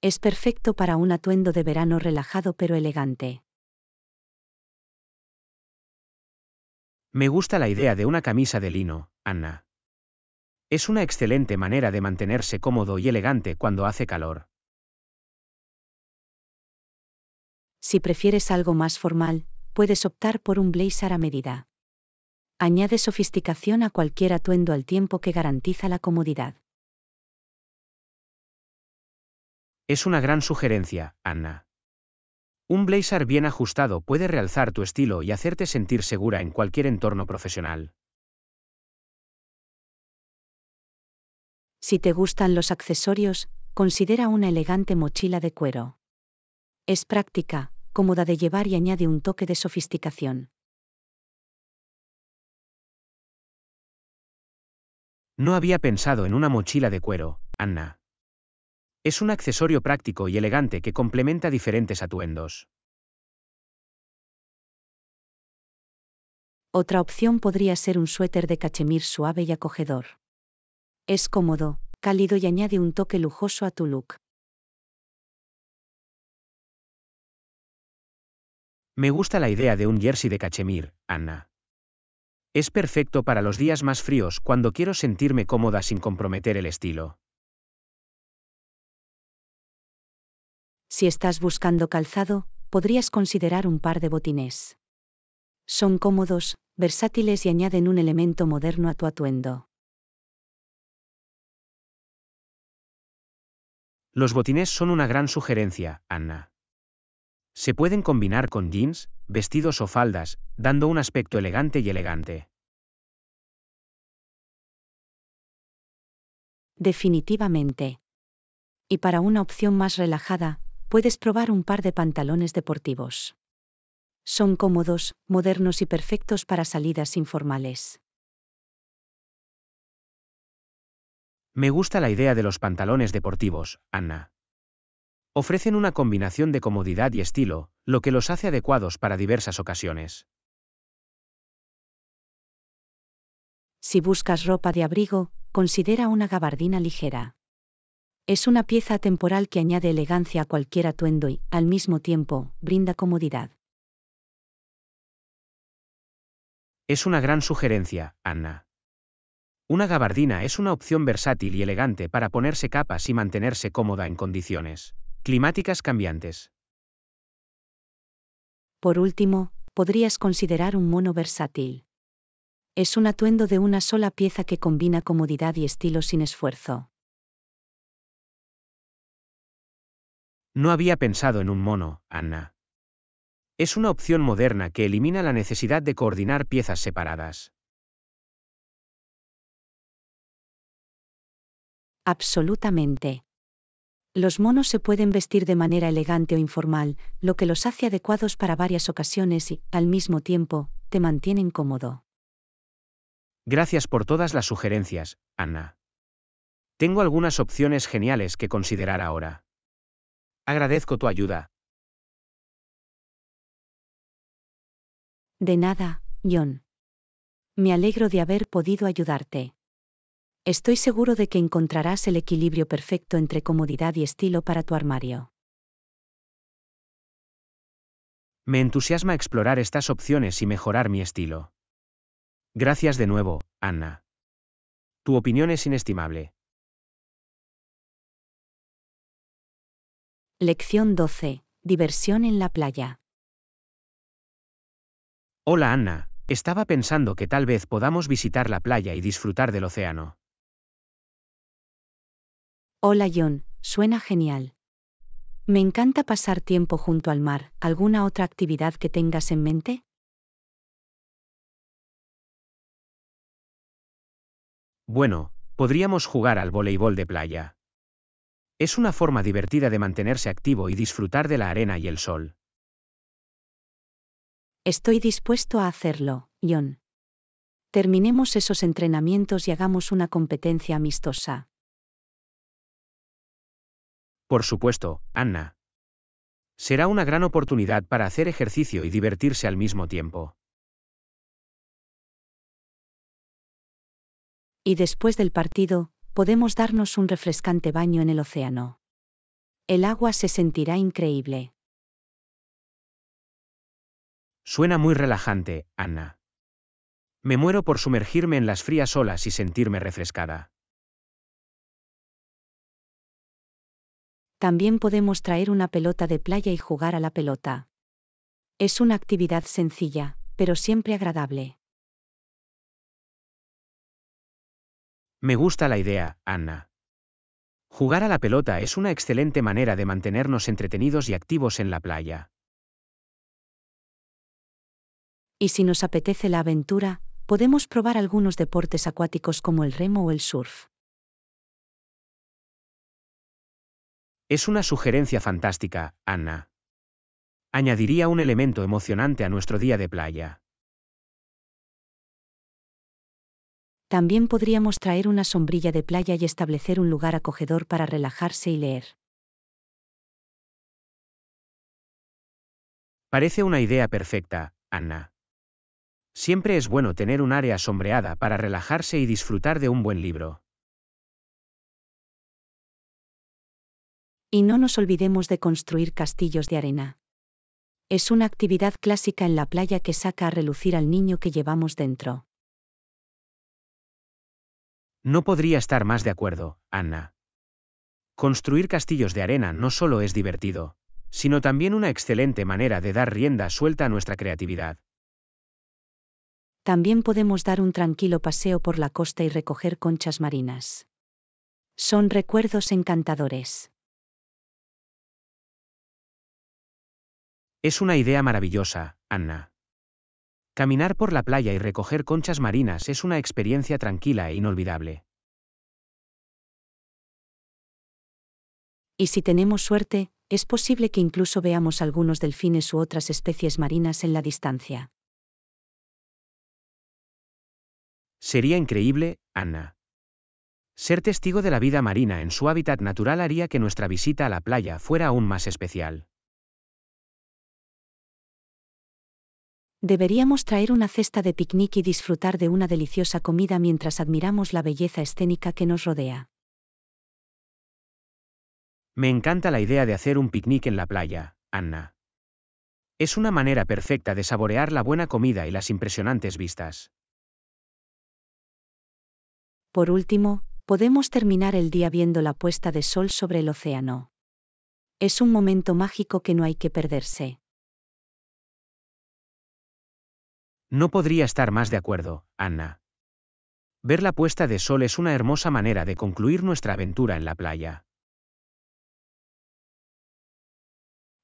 Es perfecto para un atuendo de verano relajado pero elegante. Me gusta la idea de una camisa de lino, Anna. Es una excelente manera de mantenerse cómodo y elegante cuando hace calor. Si prefieres algo más formal, puedes optar por un blazer a medida. Añade sofisticación a cualquier atuendo al tiempo que garantiza la comodidad. Es una gran sugerencia, Anna. Un blazer bien ajustado puede realzar tu estilo y hacerte sentir segura en cualquier entorno profesional. Si te gustan los accesorios, considera una elegante mochila de cuero. Es práctica, cómoda de llevar y añade un toque de sofisticación. No había pensado en una mochila de cuero, Anna. Es un accesorio práctico y elegante que complementa diferentes atuendos. Otra opción podría ser un suéter de cachemir suave y acogedor. Es cómodo, cálido y añade un toque lujoso a tu look. Me gusta la idea de un jersey de cachemir, Anna. Es perfecto para los días más fríos cuando quiero sentirme cómoda sin comprometer el estilo. Si estás buscando calzado, podrías considerar un par de botines. Son cómodos, versátiles y añaden un elemento moderno a tu atuendo. Los botines son una gran sugerencia, Anna. Se pueden combinar con jeans, vestidos o faldas, dando un aspecto elegante y elegante. Definitivamente. Y para una opción más relajada, puedes probar un par de pantalones deportivos. Son cómodos, modernos y perfectos para salidas informales. Me gusta la idea de los pantalones deportivos, Anna. Ofrecen una combinación de comodidad y estilo, lo que los hace adecuados para diversas ocasiones. Si buscas ropa de abrigo, considera una gabardina ligera. Es una pieza temporal que añade elegancia a cualquier atuendo y, al mismo tiempo, brinda comodidad. Es una gran sugerencia, Anna. Una gabardina es una opción versátil y elegante para ponerse capas y mantenerse cómoda en condiciones climáticas cambiantes. Por último, podrías considerar un mono versátil. Es un atuendo de una sola pieza que combina comodidad y estilo sin esfuerzo. No había pensado en un mono, Anna. Es una opción moderna que elimina la necesidad de coordinar piezas separadas. Absolutamente. Los monos se pueden vestir de manera elegante o informal, lo que los hace adecuados para varias ocasiones y, al mismo tiempo, te mantienen cómodo. Gracias por todas las sugerencias, Anna. Tengo algunas opciones geniales que considerar ahora. Agradezco tu ayuda. De nada, John. Me alegro de haber podido ayudarte. Estoy seguro de que encontrarás el equilibrio perfecto entre comodidad y estilo para tu armario. Me entusiasma explorar estas opciones y mejorar mi estilo. Gracias de nuevo, Anna. Tu opinión es inestimable. Lección 12. Diversión en la playa. Hola Ana, estaba pensando que tal vez podamos visitar la playa y disfrutar del océano. Hola John, suena genial. Me encanta pasar tiempo junto al mar. ¿Alguna otra actividad que tengas en mente? Bueno, podríamos jugar al voleibol de playa. Es una forma divertida de mantenerse activo y disfrutar de la arena y el sol. Estoy dispuesto a hacerlo, John. Terminemos esos entrenamientos y hagamos una competencia amistosa. Por supuesto, Anna. Será una gran oportunidad para hacer ejercicio y divertirse al mismo tiempo. Y después del partido, podemos darnos un refrescante baño en el océano. El agua se sentirá increíble. Suena muy relajante, Anna. Me muero por sumergirme en las frías olas y sentirme refrescada. También podemos traer una pelota de playa y jugar a la pelota. Es una actividad sencilla, pero siempre agradable. Me gusta la idea, Anna. Jugar a la pelota es una excelente manera de mantenernos entretenidos y activos en la playa. Y si nos apetece la aventura, podemos probar algunos deportes acuáticos como el remo o el surf. Es una sugerencia fantástica, Anna. Añadiría un elemento emocionante a nuestro día de playa. También podríamos traer una sombrilla de playa y establecer un lugar acogedor para relajarse y leer. Parece una idea perfecta, Anna. Siempre es bueno tener un área sombreada para relajarse y disfrutar de un buen libro. Y no nos olvidemos de construir castillos de arena. Es una actividad clásica en la playa que saca a relucir al niño que llevamos dentro. No podría estar más de acuerdo, Anna. Construir castillos de arena no solo es divertido, sino también una excelente manera de dar rienda suelta a nuestra creatividad. También podemos dar un tranquilo paseo por la costa y recoger conchas marinas. Son recuerdos encantadores. Es una idea maravillosa, Anna. Caminar por la playa y recoger conchas marinas es una experiencia tranquila e inolvidable. Y si tenemos suerte, es posible que incluso veamos algunos delfines u otras especies marinas en la distancia. Sería increíble, Anna. Ser testigo de la vida marina en su hábitat natural haría que nuestra visita a la playa fuera aún más especial. Deberíamos traer una cesta de picnic y disfrutar de una deliciosa comida mientras admiramos la belleza escénica que nos rodea. Me encanta la idea de hacer un picnic en la playa, Anna. Es una manera perfecta de saborear la buena comida y las impresionantes vistas. Por último, podemos terminar el día viendo la puesta de sol sobre el océano. Es un momento mágico que no hay que perderse. No podría estar más de acuerdo, Anna. Ver la puesta de sol es una hermosa manera de concluir nuestra aventura en la playa.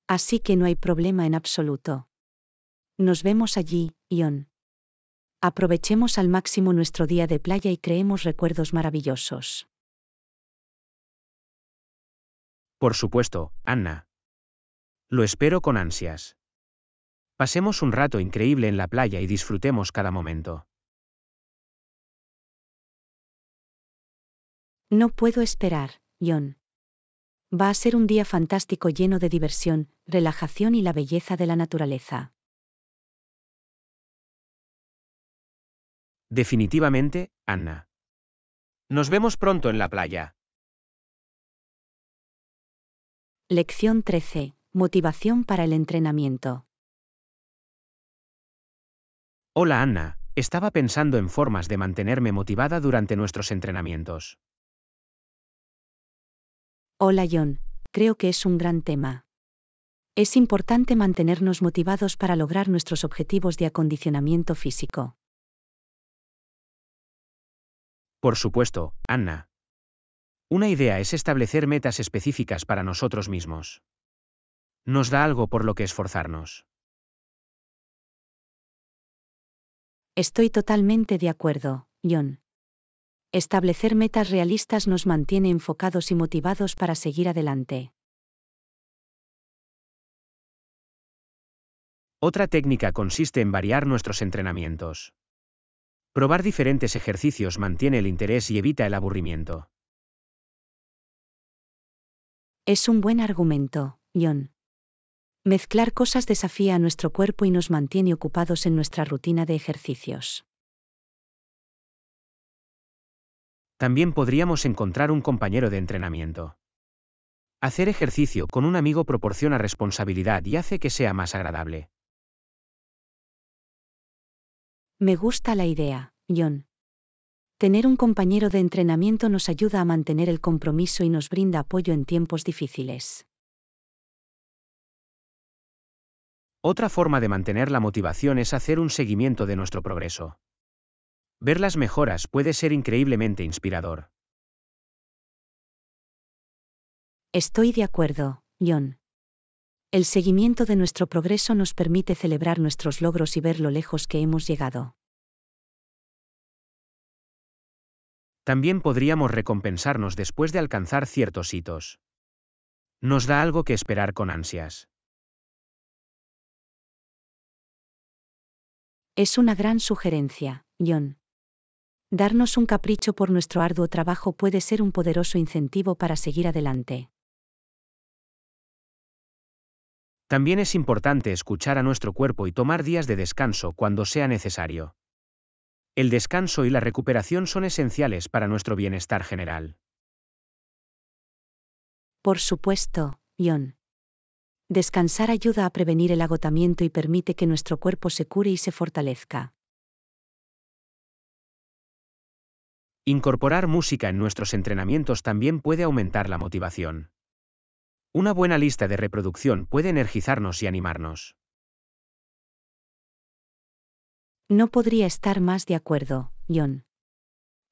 Así que no hay problema en absoluto. Nos vemos allí, Ion. Aprovechemos al máximo nuestro día de playa y creemos recuerdos maravillosos. Por supuesto, Anna. Lo espero con ansias. Pasemos un rato increíble en la playa y disfrutemos cada momento. No puedo esperar, John. Va a ser un día fantástico lleno de diversión, relajación y la belleza de la naturaleza. Definitivamente, Anna. Nos vemos pronto en la playa. Lección 13. Motivación para el entrenamiento. Hola Anna, estaba pensando en formas de mantenerme motivada durante nuestros entrenamientos. Hola John, creo que es un gran tema. Es importante mantenernos motivados para lograr nuestros objetivos de acondicionamiento físico. Por supuesto, Anna. Una idea es establecer metas específicas para nosotros mismos. Nos da algo por lo que esforzarnos. Estoy totalmente de acuerdo, John. Establecer metas realistas nos mantiene enfocados y motivados para seguir adelante. Otra técnica consiste en variar nuestros entrenamientos. Probar diferentes ejercicios mantiene el interés y evita el aburrimiento. Es un buen argumento, John. Mezclar cosas desafía a nuestro cuerpo y nos mantiene ocupados en nuestra rutina de ejercicios. También podríamos encontrar un compañero de entrenamiento. Hacer ejercicio con un amigo proporciona responsabilidad y hace que sea más agradable. Me gusta la idea, John. Tener un compañero de entrenamiento nos ayuda a mantener el compromiso y nos brinda apoyo en tiempos difíciles. Otra forma de mantener la motivación es hacer un seguimiento de nuestro progreso. Ver las mejoras puede ser increíblemente inspirador. Estoy de acuerdo, John. El seguimiento de nuestro progreso nos permite celebrar nuestros logros y ver lo lejos que hemos llegado. También podríamos recompensarnos después de alcanzar ciertos hitos. Nos da algo que esperar con ansias. Es una gran sugerencia, John. Darnos un capricho por nuestro arduo trabajo puede ser un poderoso incentivo para seguir adelante. También es importante escuchar a nuestro cuerpo y tomar días de descanso cuando sea necesario. El descanso y la recuperación son esenciales para nuestro bienestar general. Por supuesto, John. Descansar ayuda a prevenir el agotamiento y permite que nuestro cuerpo se cure y se fortalezca. Incorporar música en nuestros entrenamientos también puede aumentar la motivación. Una buena lista de reproducción puede energizarnos y animarnos. No podría estar más de acuerdo, John.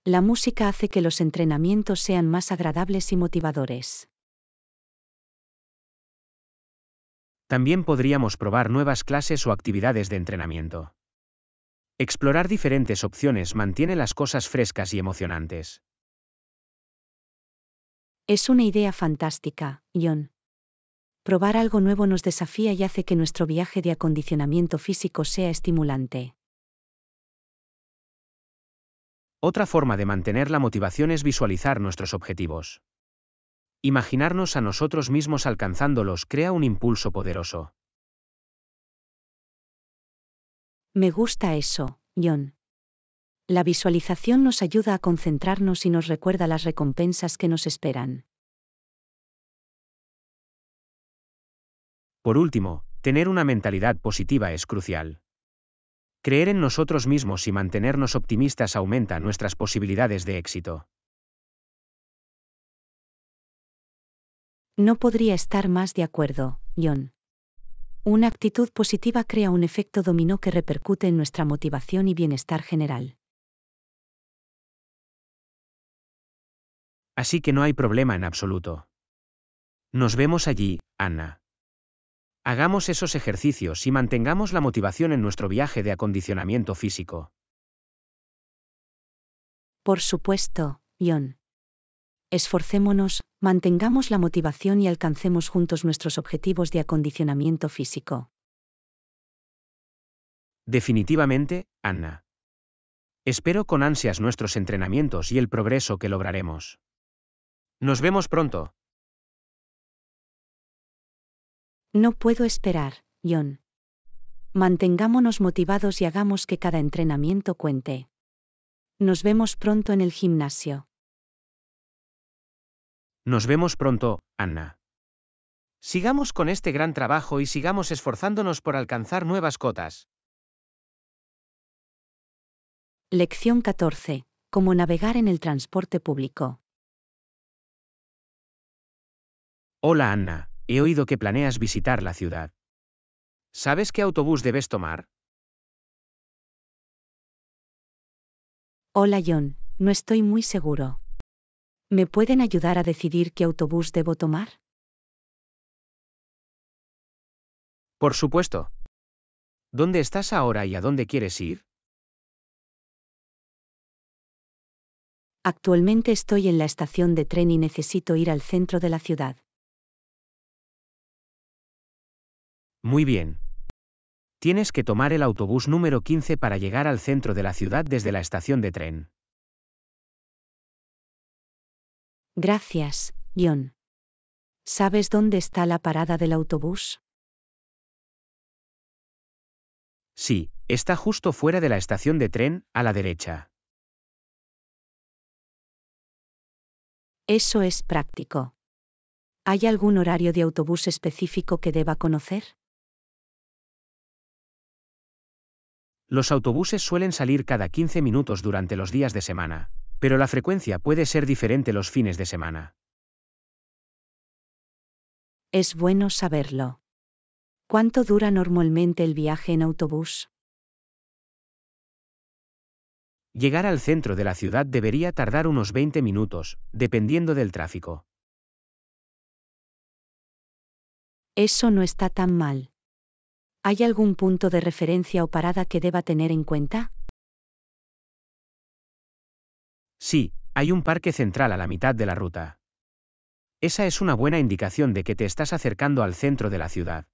La música hace que los entrenamientos sean más agradables y motivadores. También podríamos probar nuevas clases o actividades de entrenamiento. Explorar diferentes opciones mantiene las cosas frescas y emocionantes. Es una idea fantástica, John. Probar algo nuevo nos desafía y hace que nuestro viaje de acondicionamiento físico sea estimulante. Otra forma de mantener la motivación es visualizar nuestros objetivos. Imaginarnos a nosotros mismos alcanzándolos crea un impulso poderoso. Me gusta eso, John. La visualización nos ayuda a concentrarnos y nos recuerda las recompensas que nos esperan. Por último, tener una mentalidad positiva es crucial. Creer en nosotros mismos y mantenernos optimistas aumenta nuestras posibilidades de éxito. No podría estar más de acuerdo, John. Una actitud positiva crea un efecto dominó que repercute en nuestra motivación y bienestar general. Así que no hay problema en absoluto. Nos vemos allí, Ana. Hagamos esos ejercicios y mantengamos la motivación en nuestro viaje de acondicionamiento físico. Por supuesto, John. Esforcémonos, mantengamos la motivación y alcancemos juntos nuestros objetivos de acondicionamiento físico. Definitivamente, Anna. Espero con ansias nuestros entrenamientos y el progreso que lograremos. Nos vemos pronto. No puedo esperar, John. Mantengámonos motivados y hagamos que cada entrenamiento cuente. Nos vemos pronto en el gimnasio. Nos vemos pronto, Anna. Sigamos con este gran trabajo y sigamos esforzándonos por alcanzar nuevas cotas. Lección 14. Cómo navegar en el transporte público. Hola Anna, he oído que planeas visitar la ciudad. ¿Sabes qué autobús debes tomar? Hola John, no estoy muy seguro. ¿Me pueden ayudar a decidir qué autobús debo tomar? Por supuesto. ¿Dónde estás ahora y a dónde quieres ir? Actualmente estoy en la estación de tren y necesito ir al centro de la ciudad. Muy bien. Tienes que tomar el autobús número 15 para llegar al centro de la ciudad desde la estación de tren. Gracias, John. ¿Sabes dónde está la parada del autobús? Sí, está justo fuera de la estación de tren, a la derecha. Eso es práctico. ¿Hay algún horario de autobús específico que deba conocer? Los autobuses suelen salir cada 15 minutos durante los días de semana pero la frecuencia puede ser diferente los fines de semana. Es bueno saberlo. ¿Cuánto dura normalmente el viaje en autobús? Llegar al centro de la ciudad debería tardar unos 20 minutos, dependiendo del tráfico. Eso no está tan mal. ¿Hay algún punto de referencia o parada que deba tener en cuenta? Sí, hay un parque central a la mitad de la ruta. Esa es una buena indicación de que te estás acercando al centro de la ciudad.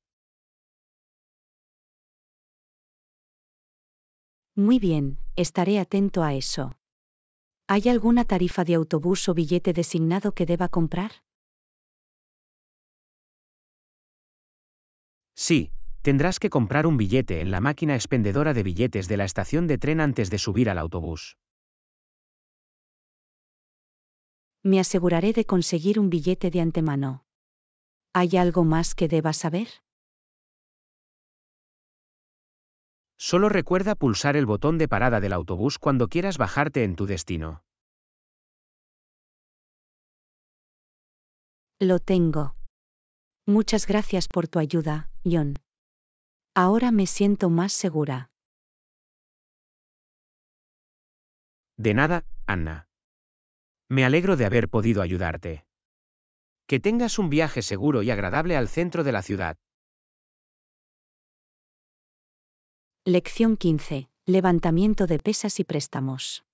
Muy bien, estaré atento a eso. ¿Hay alguna tarifa de autobús o billete designado que deba comprar? Sí, tendrás que comprar un billete en la máquina expendedora de billetes de la estación de tren antes de subir al autobús. me aseguraré de conseguir un billete de antemano. ¿Hay algo más que deba saber? Solo recuerda pulsar el botón de parada del autobús cuando quieras bajarte en tu destino. Lo tengo. Muchas gracias por tu ayuda, John. Ahora me siento más segura. De nada, Anna. Me alegro de haber podido ayudarte. Que tengas un viaje seguro y agradable al centro de la ciudad. Lección 15. Levantamiento de pesas y préstamos.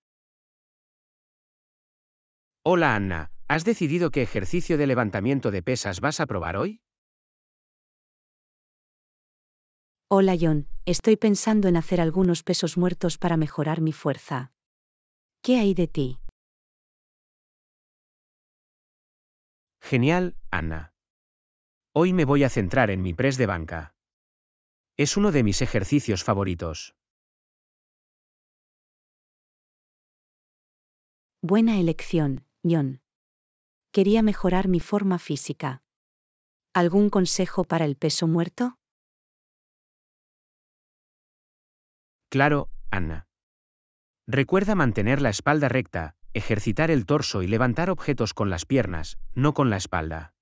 Hola Anna, ¿has decidido qué ejercicio de levantamiento de pesas vas a probar hoy? Hola John, estoy pensando en hacer algunos pesos muertos para mejorar mi fuerza. ¿Qué hay de ti? Genial, Ana. Hoy me voy a centrar en mi press de banca. Es uno de mis ejercicios favoritos. Buena elección, John. Quería mejorar mi forma física. ¿Algún consejo para el peso muerto? Claro, Ana. Recuerda mantener la espalda recta, ejercitar el torso y levantar objetos con las piernas, no con la espalda.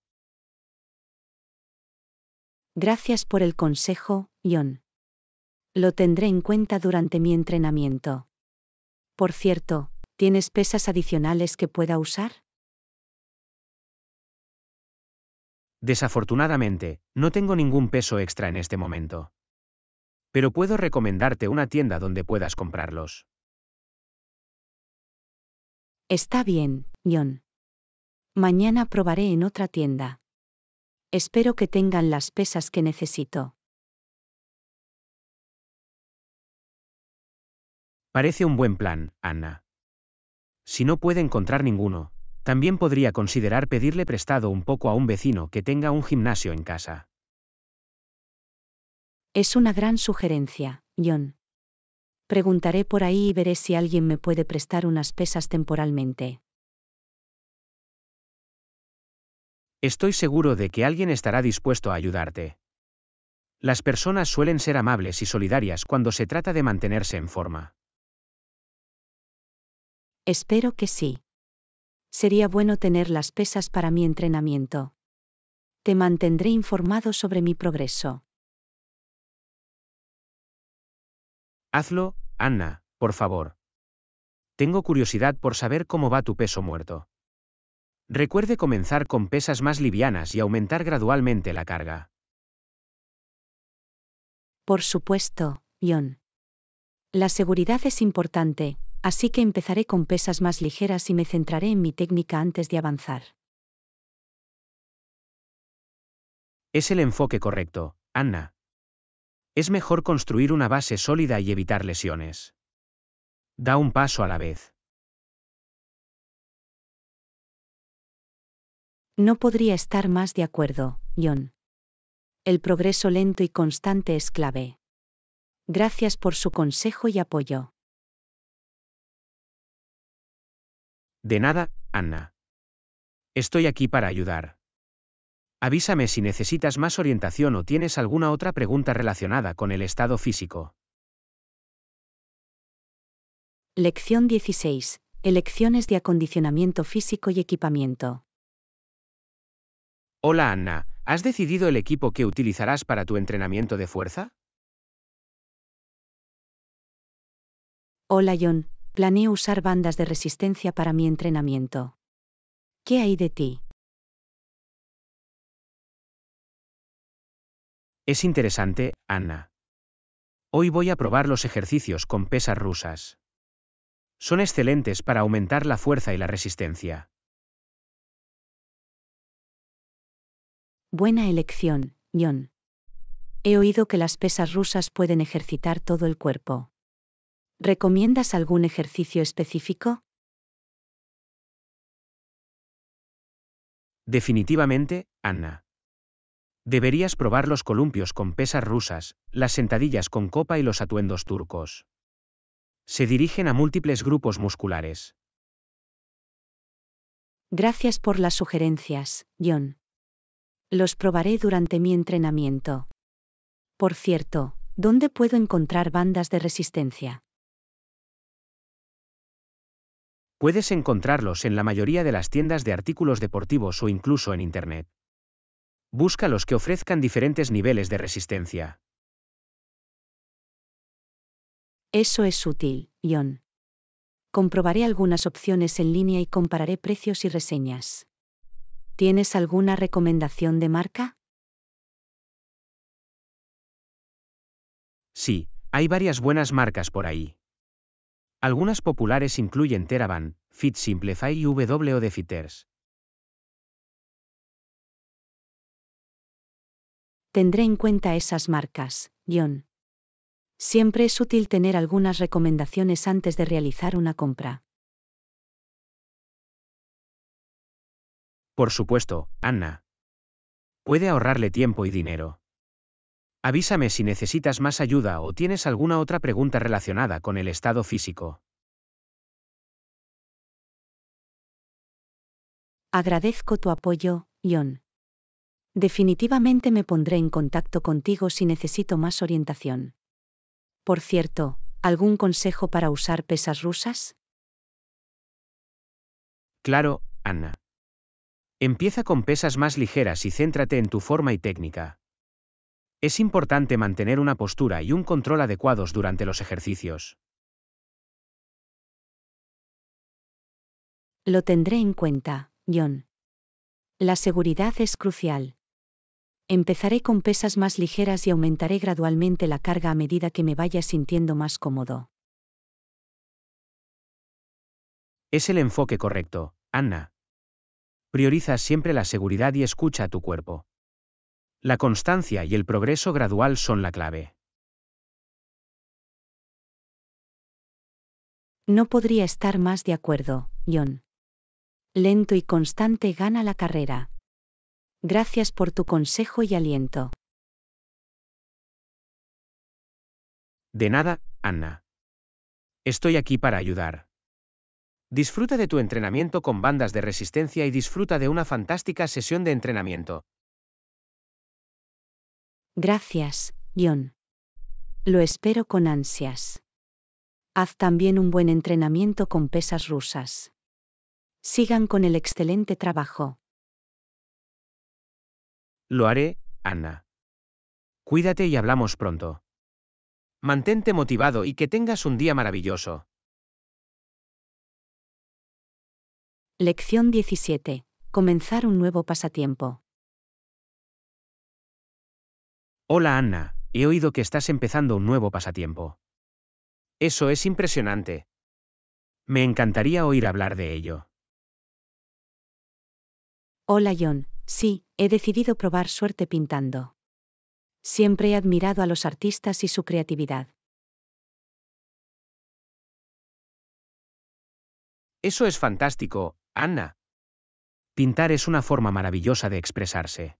Gracias por el consejo, John. Lo tendré en cuenta durante mi entrenamiento. Por cierto, ¿tienes pesas adicionales que pueda usar? Desafortunadamente, no tengo ningún peso extra en este momento. Pero puedo recomendarte una tienda donde puedas comprarlos. Está bien, John. Mañana probaré en otra tienda. Espero que tengan las pesas que necesito. Parece un buen plan, Anna. Si no puede encontrar ninguno, también podría considerar pedirle prestado un poco a un vecino que tenga un gimnasio en casa. Es una gran sugerencia, John. Preguntaré por ahí y veré si alguien me puede prestar unas pesas temporalmente. Estoy seguro de que alguien estará dispuesto a ayudarte. Las personas suelen ser amables y solidarias cuando se trata de mantenerse en forma. Espero que sí. Sería bueno tener las pesas para mi entrenamiento. Te mantendré informado sobre mi progreso. Hazlo, Anna, por favor. Tengo curiosidad por saber cómo va tu peso muerto. Recuerde comenzar con pesas más livianas y aumentar gradualmente la carga. Por supuesto, John. La seguridad es importante, así que empezaré con pesas más ligeras y me centraré en mi técnica antes de avanzar. Es el enfoque correcto, Anna, es mejor construir una base sólida y evitar lesiones. Da un paso a la vez. No podría estar más de acuerdo, John. El progreso lento y constante es clave. Gracias por su consejo y apoyo. De nada, Anna. Estoy aquí para ayudar. Avísame si necesitas más orientación o tienes alguna otra pregunta relacionada con el estado físico. Lección 16. Elecciones de acondicionamiento físico y equipamiento. Hola Anna, ¿has decidido el equipo que utilizarás para tu entrenamiento de fuerza? Hola John, planeo usar bandas de resistencia para mi entrenamiento. ¿Qué hay de ti? Es interesante, Ana. Hoy voy a probar los ejercicios con pesas rusas. Son excelentes para aumentar la fuerza y la resistencia. Buena elección, John. He oído que las pesas rusas pueden ejercitar todo el cuerpo. ¿Recomiendas algún ejercicio específico? Definitivamente, Ana. Deberías probar los columpios con pesas rusas, las sentadillas con copa y los atuendos turcos. Se dirigen a múltiples grupos musculares. Gracias por las sugerencias, John. Los probaré durante mi entrenamiento. Por cierto, ¿dónde puedo encontrar bandas de resistencia? Puedes encontrarlos en la mayoría de las tiendas de artículos deportivos o incluso en Internet. Busca los que ofrezcan diferentes niveles de resistencia. Eso es útil, Ion. Comprobaré algunas opciones en línea y compararé precios y reseñas. ¿Tienes alguna recomendación de marca? Sí, hay varias buenas marcas por ahí. Algunas populares incluyen Teravan, Fit Simplify y W. Fitters. Tendré en cuenta esas marcas, John. Siempre es útil tener algunas recomendaciones antes de realizar una compra. Por supuesto, Anna. Puede ahorrarle tiempo y dinero. Avísame si necesitas más ayuda o tienes alguna otra pregunta relacionada con el estado físico. Agradezco tu apoyo, John. Definitivamente me pondré en contacto contigo si necesito más orientación. Por cierto, ¿algún consejo para usar pesas rusas? Claro, Anna. Empieza con pesas más ligeras y céntrate en tu forma y técnica. Es importante mantener una postura y un control adecuados durante los ejercicios. Lo tendré en cuenta, John. La seguridad es crucial. Empezaré con pesas más ligeras y aumentaré gradualmente la carga a medida que me vaya sintiendo más cómodo. Es el enfoque correcto, Anna. Prioriza siempre la seguridad y escucha a tu cuerpo. La constancia y el progreso gradual son la clave. No podría estar más de acuerdo, John. Lento y constante gana la carrera. Gracias por tu consejo y aliento. De nada, Anna. Estoy aquí para ayudar. Disfruta de tu entrenamiento con bandas de resistencia y disfruta de una fantástica sesión de entrenamiento. Gracias, John. Lo espero con ansias. Haz también un buen entrenamiento con pesas rusas. Sigan con el excelente trabajo. Lo haré, Ana. Cuídate y hablamos pronto. Mantente motivado y que tengas un día maravilloso. Lección 17. Comenzar un nuevo pasatiempo. Hola Ana, he oído que estás empezando un nuevo pasatiempo. Eso es impresionante. Me encantaría oír hablar de ello. Hola John, Sí, he decidido probar suerte pintando. Siempre he admirado a los artistas y su creatividad. Eso es fantástico, Anna. Pintar es una forma maravillosa de expresarse.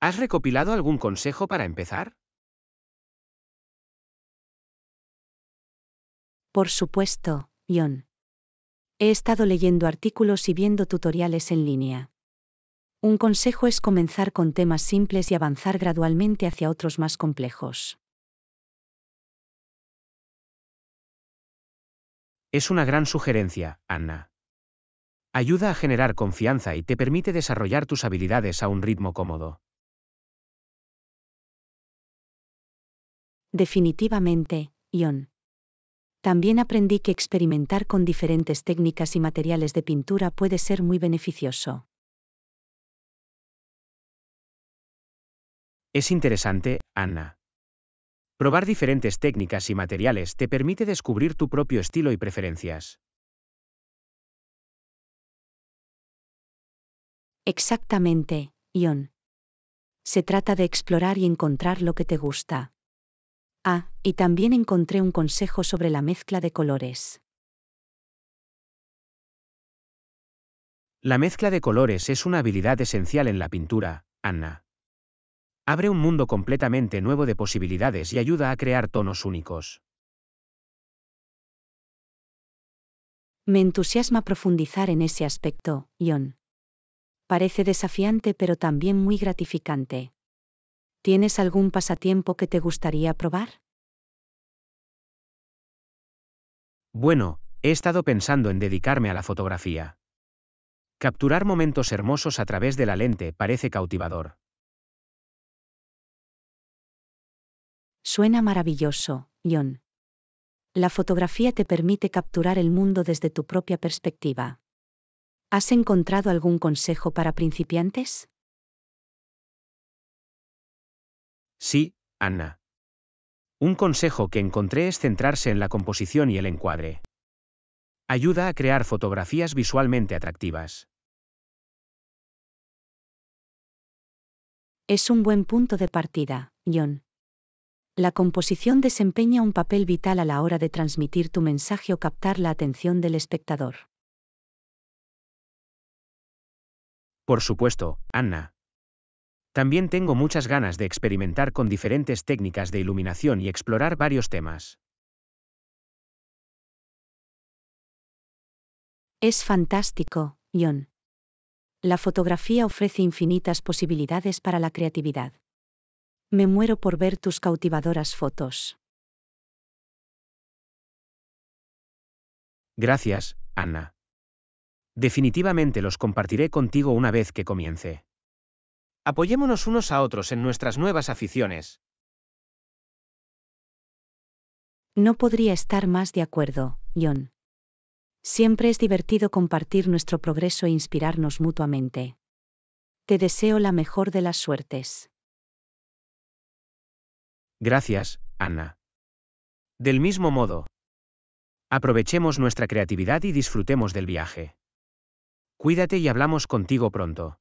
¿Has recopilado algún consejo para empezar? Por supuesto, John. He estado leyendo artículos y viendo tutoriales en línea. Un consejo es comenzar con temas simples y avanzar gradualmente hacia otros más complejos. Es una gran sugerencia, Anna. Ayuda a generar confianza y te permite desarrollar tus habilidades a un ritmo cómodo. Definitivamente, Ion. También aprendí que experimentar con diferentes técnicas y materiales de pintura puede ser muy beneficioso. Es interesante, Anna. Probar diferentes técnicas y materiales te permite descubrir tu propio estilo y preferencias. Exactamente, Ion. Se trata de explorar y encontrar lo que te gusta. Ah, y también encontré un consejo sobre la mezcla de colores. La mezcla de colores es una habilidad esencial en la pintura, Anna abre un mundo completamente nuevo de posibilidades y ayuda a crear tonos únicos. Me entusiasma profundizar en ese aspecto, Ion. Parece desafiante pero también muy gratificante. ¿Tienes algún pasatiempo que te gustaría probar? Bueno, he estado pensando en dedicarme a la fotografía. Capturar momentos hermosos a través de la lente parece cautivador. Suena maravilloso, John. La fotografía te permite capturar el mundo desde tu propia perspectiva. ¿Has encontrado algún consejo para principiantes? Sí, Ana. Un consejo que encontré es centrarse en la composición y el encuadre. Ayuda a crear fotografías visualmente atractivas. Es un buen punto de partida, John. La composición desempeña un papel vital a la hora de transmitir tu mensaje o captar la atención del espectador. Por supuesto, Anna. También tengo muchas ganas de experimentar con diferentes técnicas de iluminación y explorar varios temas. Es fantástico, John. La fotografía ofrece infinitas posibilidades para la creatividad. Me muero por ver tus cautivadoras fotos. Gracias, Ana. Definitivamente los compartiré contigo una vez que comience. Apoyémonos unos a otros en nuestras nuevas aficiones. No podría estar más de acuerdo, John. Siempre es divertido compartir nuestro progreso e inspirarnos mutuamente. Te deseo la mejor de las suertes. Gracias, Ana. Del mismo modo. Aprovechemos nuestra creatividad y disfrutemos del viaje. Cuídate y hablamos contigo pronto.